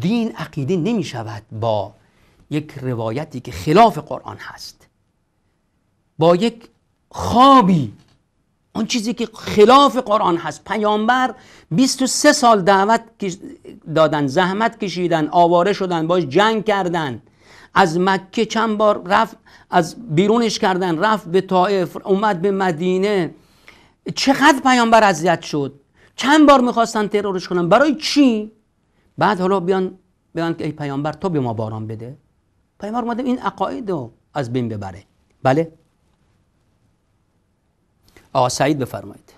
دین عقیده نمیشود با یک روایتی که خلاف قرآن هست با یک خوابی اون چیزی که خلاف قرآن هست پیامبر 23 سال دعوت دادن زحمت کشیدن آواره شدن باش جنگ کردن از مکه چند بار رفت از بیرونش کردن رفت به طائف اومد به مدینه چقدر پیامبر اذیت شد چند بار میخواستن ترورش کنن برای چی بعد حالا بیان بیان که ای پیامبر تو به ما باران بده پیامبر اومده این عقاید رو از بین ببره بله آقا سعید بفرمایید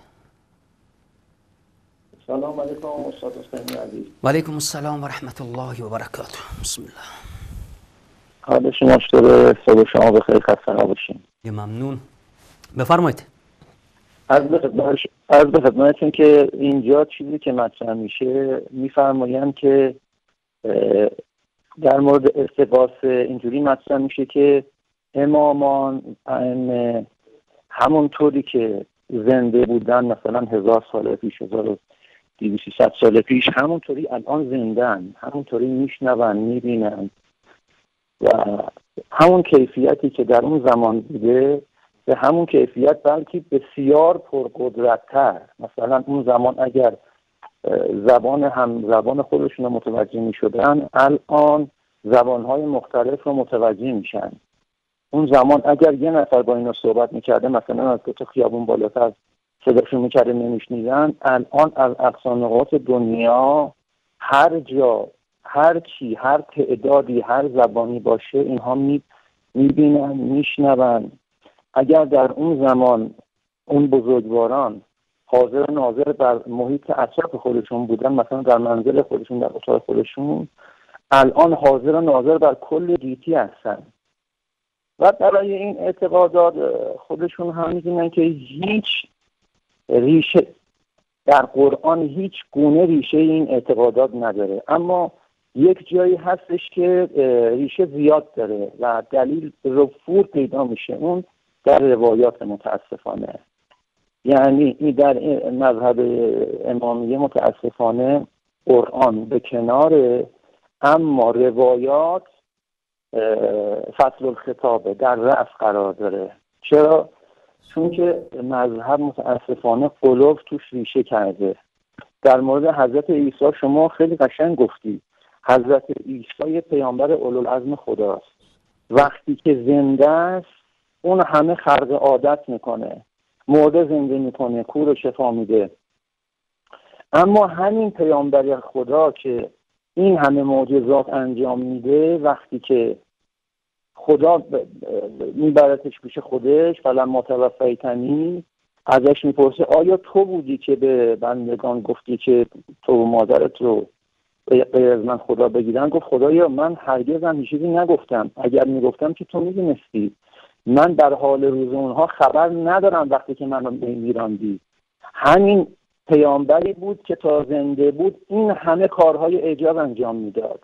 سلام علیکم استاد و علیکم و رحمت الله و برکاته بسم الله حال شما به صبح شما خیلی خسته نباشین ممنون بفرمایید از به خدمتتون که اینجا چیزی که مطرح میشه میفرمایند که در مورد استقاس اینجوری مطرح میشه که امامان ام همون طوری که زنده بودن مثلا هزار سال پیش هزار و دیویسی سال پیش همونطوری الان زندن همونطوری میشنون میبینن و همون کیفیتی که در اون زمان بوده به همون کیفیت بلکه بسیار پرقدرتتر مثلا اون زمان اگر زبان هم زبان خودشون رو متوجه می شدن الان زبانهای مختلف رو متوجه میشن اون زمان اگر یه نفر با اینا صحبت میکرده مثلا از دو خیابون بالاتر صداشون میکرده نمیشنیدن الان از اقصانقات دنیا هر جا هر چی، هر تعدادی هر زبانی باشه اینها می میبینن میشنون اگر در اون زمان اون بزرگواران حاضر ناظر بر محیط اطراف خودشون بودن مثلا در منزل خودشون در اتاق خودشون الان حاضر ناظر بر کل گیتی هستن و برای این اعتقادات خودشون هم میدونن که هیچ ریشه در قرآن هیچ گونه ریشه این اعتقادات نداره اما یک جایی هستش که ریشه زیاد داره و دلیل رفور پیدا میشه اون در روایات متاسفانه یعنی این در مذهب امامیه متاسفانه قرآن به کنار اما روایات فصل الخطابه در رأس قرار داره چرا چون که مذهب متاسفانه قلوف توش ریشه کرده در مورد حضرت عیسی شما خیلی قشنگ گفتی حضرت عیسی پیامبر اولوالعزم خداست وقتی که زنده است اون همه خرق عادت میکنه مرده زنده میکنه کور و شفا میده اما همین پیامبر خدا که این همه معجزات انجام میده وقتی که خدا میبردش پیش خودش فلما توفیتنی ازش میپرسه آیا تو بودی که به بندگان گفتی که تو و مادرت رو غیر از من خدا بگیرن گفت خدایا من هرگز هم چیزی نگفتم اگر میگفتم که تو میدونستی من در حال روز اونها خبر ندارم وقتی که ایران میراندی همین پیامبری بود که تا زنده بود این همه کارهای اعجاب انجام میداد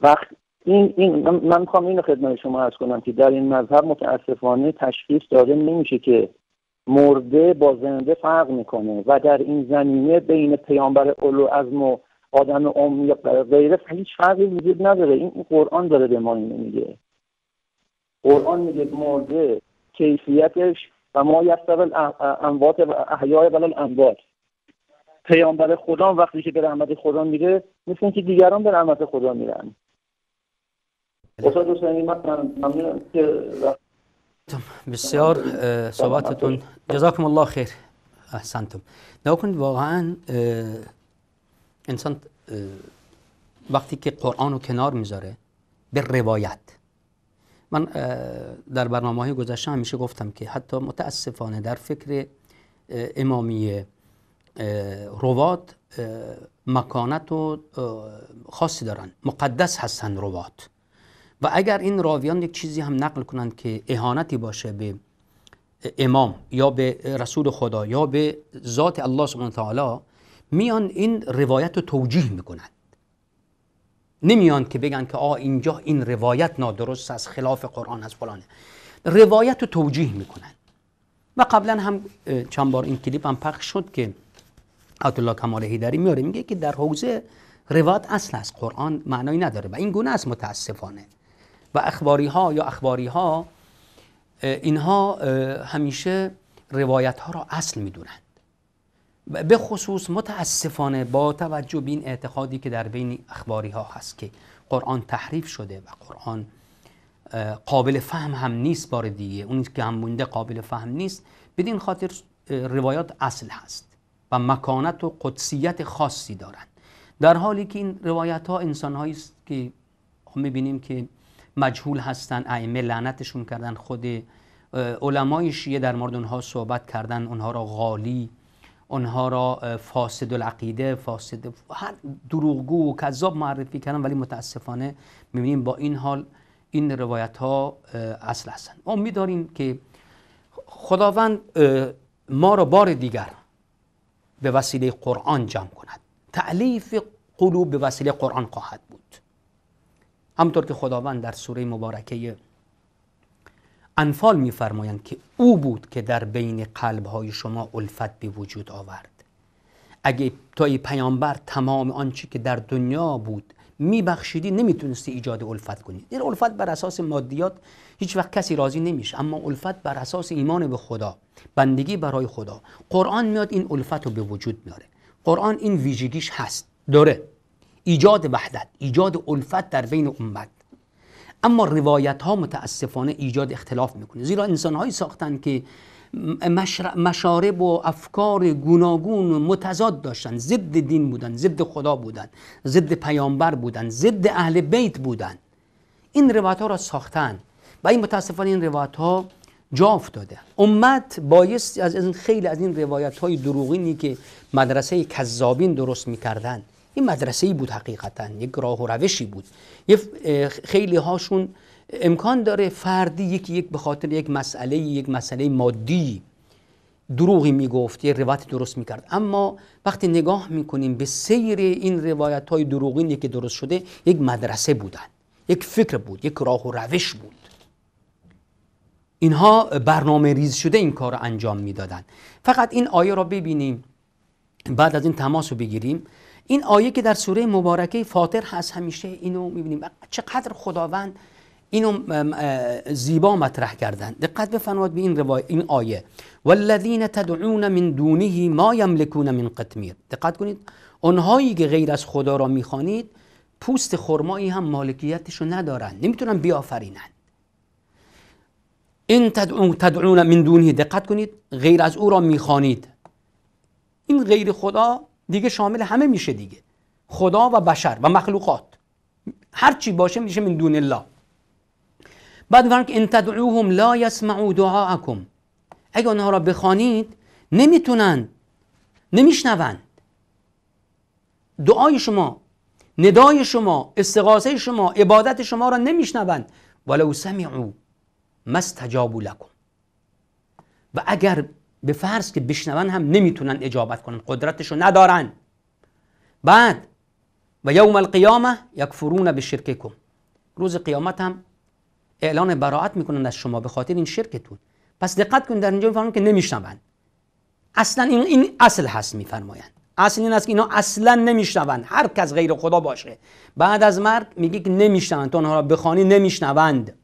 وقت این, این من میخوام اینو خدمت شما ارز کنم که در این مذهب متاسفانه تشخیص داده نمیشه که مرده با زنده فرق میکنه و در این زمینه بین پیامبر اولو از آدم عمومی یا غیره هیچ فرقی وجود نداره این قرآن داره به ما اینو میگه قرآن میگه مرده کیفیتش و ما یستر اموات و احیای بل الاموات پیامبر خدا وقتی که به رحمت خدا میره مثل که دیگران به رحمت خدا میرن استاد حسینی من که بسیار صحبتتون جزاکم الله خیر احسنتم نکنید واقعا انسان وقتی که قرآن رو کنار میذاره به روایت من در برنامه های گذشته همیشه گفتم که حتی متاسفانه در فکر امامی روات مکانت و خاصی دارن مقدس هستن روات و اگر این راویان یک چیزی هم نقل کنند که اهانتی باشه به امام یا به رسول خدا یا به ذات الله سبحانه و تعالی میان این روایت رو توجیه میکنند نمیان که بگن که آ اینجا این روایت نادرست از خلاف قرآن از فلانه روایت رو توجیه میکنند و قبلا هم چند بار این کلیپ هم پخش شد که الله کمال هیدری میاره میگه که در حوزه روایت اصل از قرآن معنایی نداره و این گونه است متاسفانه و اخباری ها یا اخباری ها اینها همیشه روایت ها را اصل میدونند به خصوص متاسفانه با توجه به این اعتقادی که در بین اخباری ها هست که قرآن تحریف شده و قرآن قابل فهم هم نیست بار دیگه اونی که هم مونده قابل فهم نیست بدین خاطر روایات اصل هست و مکانت و قدسیت خاصی دارند در حالی که این روایت ها انسان هایی است که میبینیم که مجهول هستند ائمه لعنتشون کردن خود علمای شیعه در مورد اونها صحبت کردن اونها را غالی آنها را فاسد العقیده فاسد هر دروغگو و کذاب معرفی کردن ولی متاسفانه میبینیم با این حال این روایت ها اصل هستند امید داریم که خداوند ما را بار دیگر به وسیله قرآن جمع کند تعلیف قلوب به وسیله قرآن خواهد بود همطور که خداوند در سوره مبارکه انفال میفرمایند که او بود که در بین قلب های شما الفت به وجود آورد اگه تا ای پیامبر تمام آنچه که در دنیا بود میبخشیدی نمیتونستی ایجاد الفت کنی این الفت بر اساس مادیات هیچ وقت کسی راضی نمیشه اما الفت بر اساس ایمان به خدا بندگی برای خدا قرآن میاد این الفت رو به وجود میاره قرآن این ویژگیش هست داره ایجاد وحدت ایجاد الفت در بین امت اما روایت ها متاسفانه ایجاد اختلاف میکنه زیرا انسان هایی ساختن که مشارب و افکار گوناگون متضاد داشتن ضد دین بودن ضد خدا بودن ضد پیامبر بودن ضد اهل بیت بودن این روایت ها را ساختن و این متاسفانه این روایت ها جا افتاده امت بایست از این خیلی از این روایت های دروغینی که مدرسه کذابین درست میکردن این مدرسه ای بود حقیقتا یک راه و روشی بود یه خیلی هاشون امکان داره فردی یکی یک به خاطر یک مسئله یک مسئله مادی دروغی میگفت یه روایت درست میکرد اما وقتی نگاه میکنیم به سیر این روایت های دروغینی که درست شده یک مدرسه بودن یک فکر بود یک راه و روش بود اینها برنامه ریز شده این کار رو انجام میدادن فقط این آیه را ببینیم بعد از این تماس رو بگیریم این آیه که در سوره مبارکه فاطر هست همیشه اینو میبینیم چقدر خداوند اینو زیبا مطرح کردن دقت بفرمایید به این روای این آیه والذین تدعون من دونه ما یملکون من قطمیر دقت کنید اونهایی که غیر از خدا را میخوانید پوست خرمایی هم مالکیتشو ندارن نمیتونن بیافرینند. این تدعون, تدعون من دونه دقت کنید غیر از او را میخوانید این غیر خدا دیگه شامل همه میشه دیگه خدا و بشر و مخلوقات هر چی باشه میشه من دون الله بعد فرق ان تدعوهم لا یسمعوا دعاءکم اگه آنها را بخوانید نمیتونن نمیشنوند دعای شما ندای شما استغاثه شما عبادت شما را نمیشنوند ولو سمعوا ما استجابوا لکم و اگر به فرض که بشنون هم نمیتونن اجابت کنن قدرتشو ندارن بعد و یوم القیامه یکفرون به شرککم روز قیامت هم اعلان براعت میکنن از شما به خاطر این شرکتون پس دقت کن در اینجا میفرمون که نمیشنون اصلا این, این اصل هست میفرمایند اصل این است که اینا اصلا نمیشنوند هر کس غیر خدا باشه بعد از مرگ میگه که نمیشنوند تو آنها را بخوانی نمیشنوند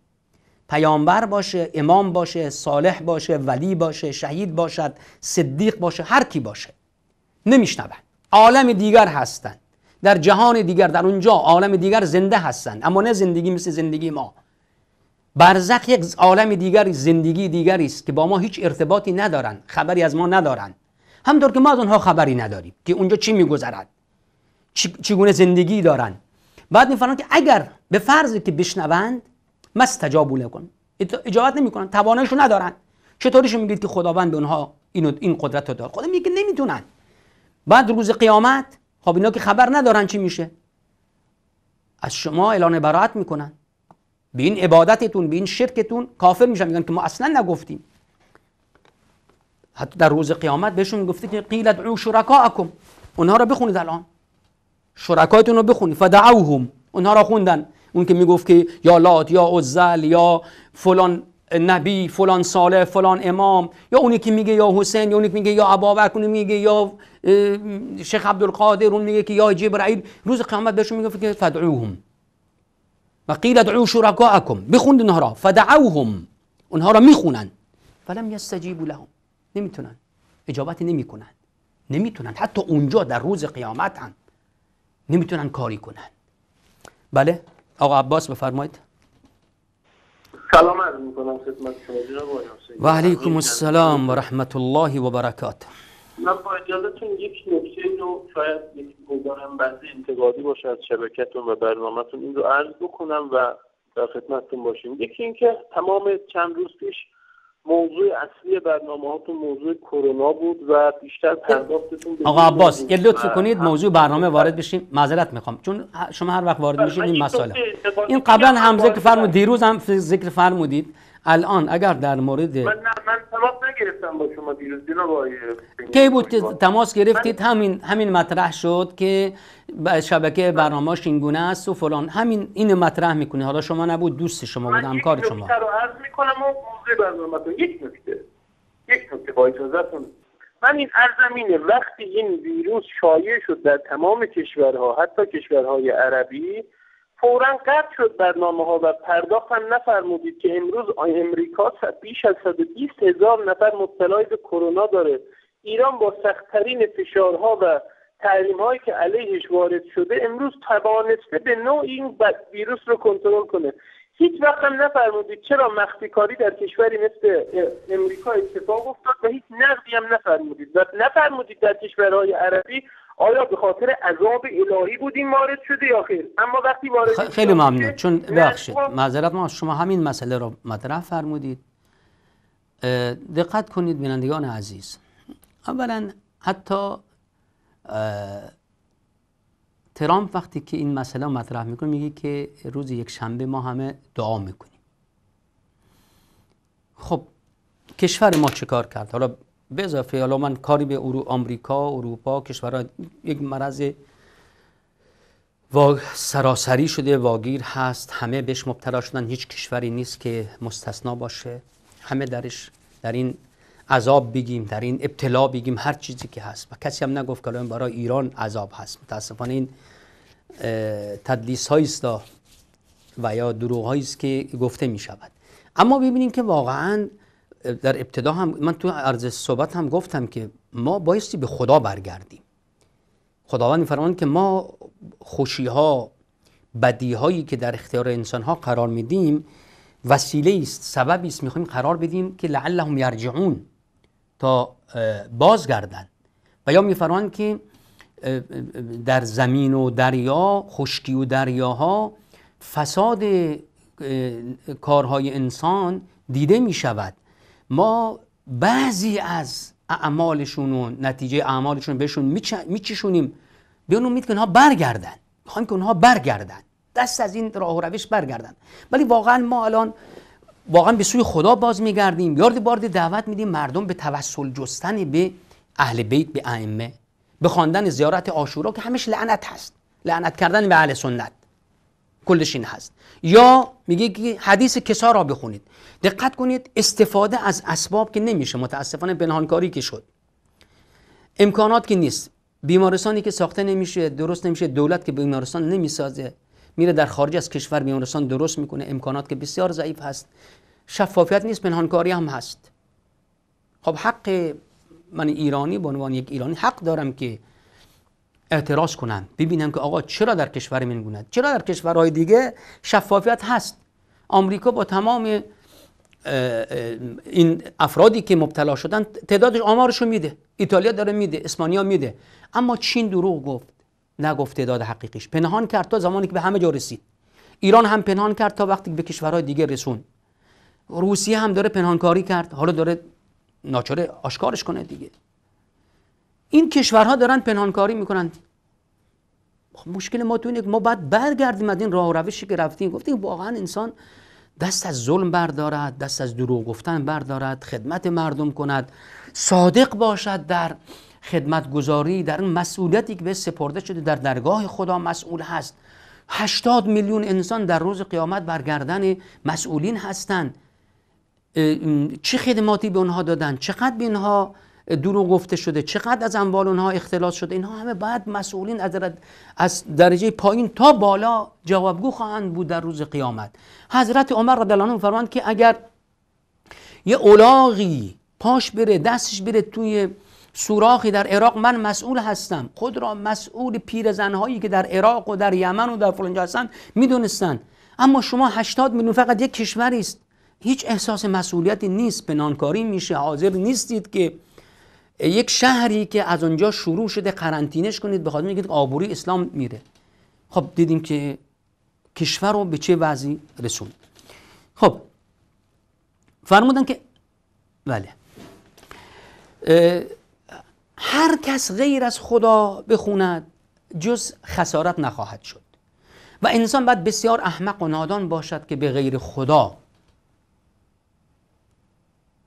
پیامبر باشه امام باشه صالح باشه ولی باشه شهید باشد صدیق باشه هر کی باشه نمیشنون عالم دیگر هستند در جهان دیگر در اونجا عالم دیگر زنده هستند اما نه زندگی مثل زندگی ما برزخ یک عالم دیگر، زندگی دیگری است که با ما هیچ ارتباطی ندارند خبری از ما ندارند همطور که ما از اونها خبری نداریم که اونجا چی میگذرد چگونه زندگی دارند بعد میفرمان که اگر به فرض که بشنوند مستجابو کن اجابت نمیکنن توانایشو ندارن چطوریشو میگید که خداوند به اونها اینو این قدرت رو داد خدا خب میگه نمیتونن بعد روز قیامت خب اینا که خبر ندارن چی میشه از شما اعلان براعت میکنن به این عبادتتون به این شرکتون کافر میشن میگن که ما اصلا نگفتیم حتی در روز قیامت بهشون گفته که قیل ادعو شرکاءکم اونها رو بخونید الان شرکایتون رو بخونید فدعوهم اونها رو خوندن اون که میگفت که یا لات یا عزل یا فلان نبی فلان صالح فلان امام یا اونی که میگه یا حسین یا اونی که میگه یا ابابکر اونی میگه یا شیخ عبدالقادر اون میگه که یا جبرائیل روز قیامت بهشون میگفت که فدعوهم و قیل ادعو شرکاءکم بخوند اونها را فدعوهم اونها را میخونن فلم یستجیبوا لهم نمیتونن اجابت نمیکنن نمیتونن حتی اونجا در روز قیامت نمیتونن کاری کنن بله آقا عباس بفرمایید سلام عرض میکنم خدمت شما جناب و علیکم السلام و رحمت الله و برکات من با اجازتون یک نکته رو شاید یک گذارم بحث انتقادی باشه از شبکتون و برنامهتون این رو عرض بکنم و در خدمتتون باشیم یکی اینکه تمام چند روز پیش موضوع اصلی برنامه موضوع کرونا بود و بیشتر پرداختتون آقا عباس یه لطف کنید موضوع برنامه وارد بله. بشیم معذرت میخوام چون شما هر وقت وارد بله، میشید این مسئله این قبلا هم ذکر فرمودید دیروز هم ذکر فرمودید الان اگر در مورد من, من تماس نگرفتم با شما دیروز کی بود که تماس گرفتید همین همین مطرح شد که شبکه برنامه گونه است و فلان همین این مطرح میکنه حالا شما نبود دوست شما بود همکار شما من رو عرض میکنم و موضوع یک نکته یک نکته با اجازهتون من این ارزمینه وقتی این ویروس شایع شد در تمام کشورها حتی کشورهای عربی فورا قطع شد برنامه ها و پرداخت هم نفرمودید که امروز امریکا بیش از 120 هزار نفر مبتلای به کرونا داره ایران با سختترین فشارها و تحریم هایی که علیهش وارد شده امروز توانسته به نوع این ویروس رو کنترل کنه هیچ وقت هم نفرمودید چرا مخفی کاری در کشوری مثل امریکا اتفاق افتاد و هیچ نقدی هم نفرمودید و نفرمودید در کشورهای عربی آیا به خاطر عذاب الهی بود وارد شده یا خیر اما وقتی وارد خیلی ممنون چون یعنی ببخشید معذرت ما شما همین مسئله رو مطرح فرمودید دقت کنید بینندگان عزیز اولا حتی ترامپ وقتی که این مسئله مطرح میکنه میگه که روز یک شنبه ما همه دعا میکنیم خب کشور ما چه کار کرد حالا به اضافه حالا من کاری به اورو آمریکا اروپا کشورها یک مرض سراسری شده واگیر هست همه بهش مبتلا شدن هیچ کشوری نیست که مستثنا باشه همه درش در این عذاب بگیم در این ابتلا بگیم هر چیزی که هست و کسی هم نگفت که برای ایران عذاب هست متاسفانه این تدلیس است و یا دروغ است که گفته می شود اما ببینیم که واقعاً در ابتدا هم من تو عرض صحبت هم گفتم که ما بایستی به خدا برگردیم خداوند میفرماند که ما خوشی ها بدی هایی که در اختیار انسان ها قرار میدیم وسیله است سببی است میخوایم قرار بدیم که لعلهم یرجعون تا بازگردن و یا میفرمان که در زمین و دریا خشکی و دریاها فساد کارهای انسان دیده می شود ما بعضی از اعمالشون و نتیجه اعمالشون بهشون میچشونیم به اون امید که اونها برگردن میخوایم که اونها برگردن دست از این راه و روش برگردن ولی واقعا ما الان واقعا به سوی خدا باز میگردیم یارد بارد دعوت میدیم مردم به توسل جستن به اهل بیت به ائمه به خواندن زیارت آشورا که همش لعنت هست لعنت کردن به اهل سنت کلش این هست یا میگه که حدیث کسا را بخونید دقت کنید استفاده از اسباب که نمیشه متاسفانه بنهانکاری که شد امکانات که نیست بیمارستانی که ساخته نمیشه درست نمیشه دولت که بیمارستان نمیسازه میره در خارج از کشور بیمارستان درست میکنه امکانات که بسیار ضعیف هست شفافیت نیست بنهانکاری هم هست خب حق من ایرانی به عنوان یک ایرانی حق دارم که اعتراض کنم ببینم که آقا چرا در کشور من چرا در کشورهای دیگه شفافیت هست آمریکا با تمام این افرادی که مبتلا شدن تعدادش آمارشو میده ایتالیا داره میده اسپانیا میده اما چین دروغ گفت نگفت تعداد حقیقیش پنهان کرد تا زمانی که به همه جا رسید ایران هم پنهان کرد تا وقتی به کشورهای دیگه رسون روسیه هم داره پنهانکاری کرد حالا داره ناچاره آشکارش کنه دیگه این کشورها دارن پنهانکاری میکنن خب، مشکل ما تو اینه که ما بعد برگردیم از این راه و روشی که رفتیم گفتیم واقعا انسان دست از ظلم بردارد دست از دروغ گفتن بردارد خدمت مردم کند صادق باشد در گذاری در این مسئولیتی که به سپرده شده در درگاه خدا مسئول هست 80 میلیون انسان در روز قیامت برگردن مسئولین هستند چه خدماتی به آنها دادن چقدر به اینها دروغ گفته شده چقدر از اموال اونها اختلاس شده اینها همه بعد مسئولین از, از درجه پایین تا بالا جوابگو خواهند بود در روز قیامت حضرت عمر رضی الله عنه که اگر یه اولاغی پاش بره دستش بره توی سوراخی در عراق من مسئول هستم خود را مسئول پیرزنهایی که در عراق و در یمن و در فلانجا هستن میدونستن اما شما 80 میلیون فقط یک کشوری است هیچ احساس مسئولیتی نیست به نانکاری میشه حاضر نیستید که یک شهری که از اونجا شروع شده قرنطینش کنید به خاطر اینکه آبوری اسلام میره خب دیدیم که کشور رو به چه وضعی رسوند خب فرمودن که بله هر کس غیر از خدا بخوند جز خسارت نخواهد شد و انسان باید بسیار احمق و نادان باشد که به غیر خدا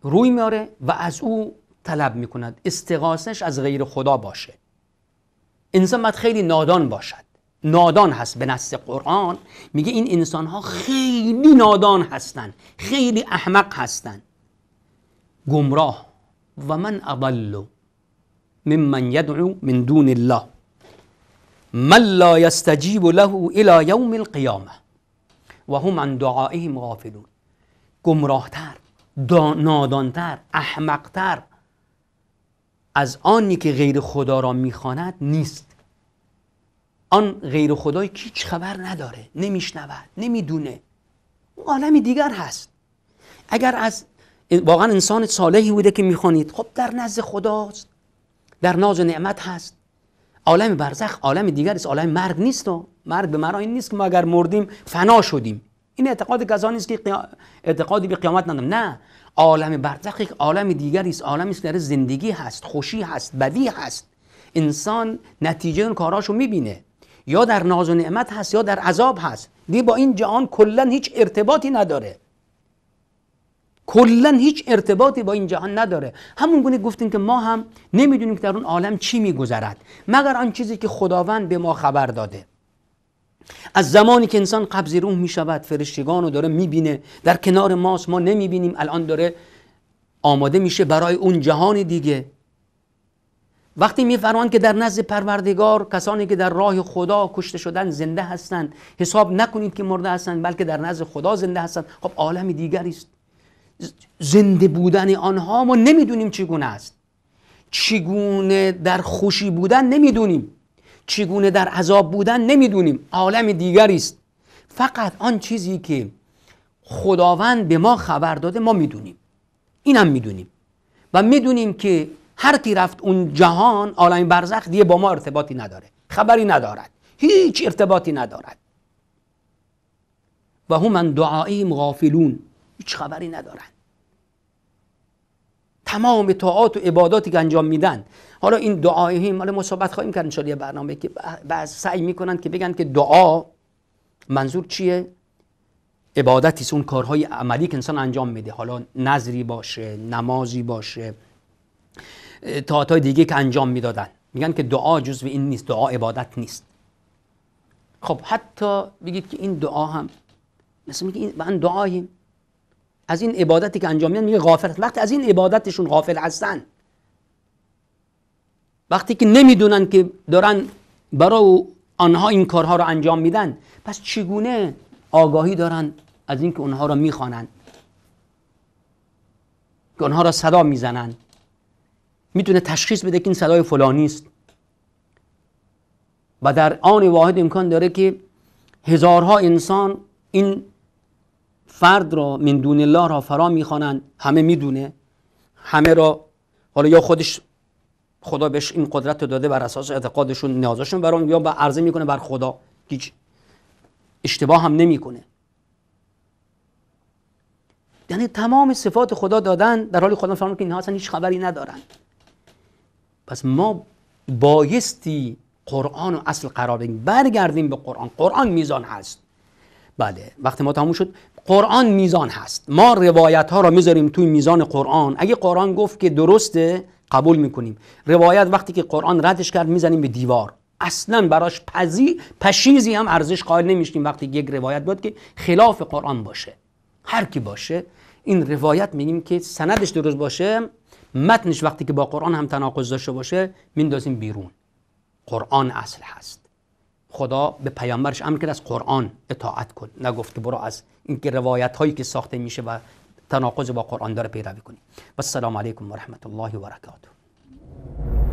روی میاره و از او طلب می کند از غیر خدا باشه انسان باید خیلی نادان باشد نادان هست به نص قرآن میگه این انسان ها خیلی نادان هستند خیلی احمق هستند گمراه و من اضل ممن یدعو من دون الله من لا یستجیب له الی یوم القیامه و هم عن دعائهم غافلون تر احمق احمقتر از آنی که غیر خدا را میخواند نیست آن غیر خدای که هیچ خبر نداره نمیشنود نمیدونه عالم دیگر هست اگر از واقعا انسان صالحی بوده که میخوانید خب در نزد خداست در ناز و نعمت هست عالم برزخ عالم دیگر است عالم مرگ نیست و مرگ به مرای نیست که ما اگر مردیم فنا شدیم این اعتقاد کسانی است که اعتقادی به قیامت ندارم نه عالم برزخ یک عالم دیگری است عالمی است که زندگی هست خوشی هست بدی هست انسان نتیجه اون کاراشو میبینه یا در ناز و نعمت هست یا در عذاب هست دی با این جهان کلا هیچ ارتباطی نداره کلا هیچ ارتباطی با این جهان نداره همون گونه گفتیم که ما هم نمیدونیم که در اون عالم چی میگذرد مگر آن چیزی که خداوند به ما خبر داده از زمانی که انسان قبض روح می شود فرشتگان رو داره میبینه در کنار ماست ما نمیبینیم الان داره آماده میشه برای اون جهان دیگه وقتی میفرمان که در نزد پروردگار کسانی که در راه خدا کشته شدن زنده هستند حساب نکنید که مرده هستند بلکه در نزد خدا زنده هستند خب عالم دیگری است زنده بودن آنها ما نمیدونیم چگونه است چگونه در خوشی بودن نمیدونیم چگونه در عذاب بودن نمیدونیم عالم دیگری است فقط آن چیزی که خداوند به ما خبر داده ما میدونیم اینم میدونیم و میدونیم که هر کی رفت اون جهان عالم برزخ دیگه با ما ارتباطی نداره خبری ندارد هیچ ارتباطی ندارد و هم من دعایی غافلون هیچ خبری ندارند تمام طاعات و عباداتی که انجام میدن حالا این هم حالا ما صحبت خواهیم کرد انشاءالله برنامه که سعی میکنن که بگن که دعا منظور چیه عبادتی اون کارهای عملی که انسان انجام میده حالا نظری باشه نمازی باشه طاعات دیگه که انجام میدادن میگن که دعا جزو این نیست دعا عبادت نیست خب حتی بگید که این دعا هم مثل میگه این من دعاییم از این عبادتی که انجام میدن میگه غافل وقتی از این عبادتشون غافل هستن وقتی که نمیدونن که دارن برای آنها این کارها رو انجام میدن پس چگونه آگاهی دارن از اینکه اونها رو میخوانند که آنها را صدا میزنن میتونه تشخیص بده که این صدای فلانی است و در آن واحد امکان داره که هزارها انسان این فرد را من دون الله را فرا میخوانند همه میدونه همه را حالا یا خودش خدا بهش این قدرت داده بر اساس اعتقادشون نیازشون برام یا به عرضه میکنه بر خدا هیچ اشتباه هم نمیکنه یعنی تمام صفات خدا دادن در حالی خدا فرمود که اینها اصلا هیچ خبری ندارن پس ما بایستی قرآن و اصل قرار بگیم، برگردیم به قرآن قرآن میزان هست بله وقتی ما تموم شد قرآن میزان هست ما روایت ها را میذاریم توی میزان قرآن اگه قرآن گفت که درسته قبول میکنیم روایت وقتی که قرآن ردش کرد میزنیم به دیوار اصلا براش پزی پشیزی هم ارزش قائل نمیشیم وقتی یک روایت بود که خلاف قرآن باشه هر کی باشه این روایت میگیم که سندش درست باشه متنش وقتی که با قرآن هم تناقض داشته باشه میندازیم بیرون قرآن اصل هست خدا به پیامبرش امر کرد از قرآن اطاعت کن نگفت برو از اینکه روایت هایی که ساخته میشه و تناقض با قرآن داره پیروی کنی و السلام علیکم و رحمت الله و برکاته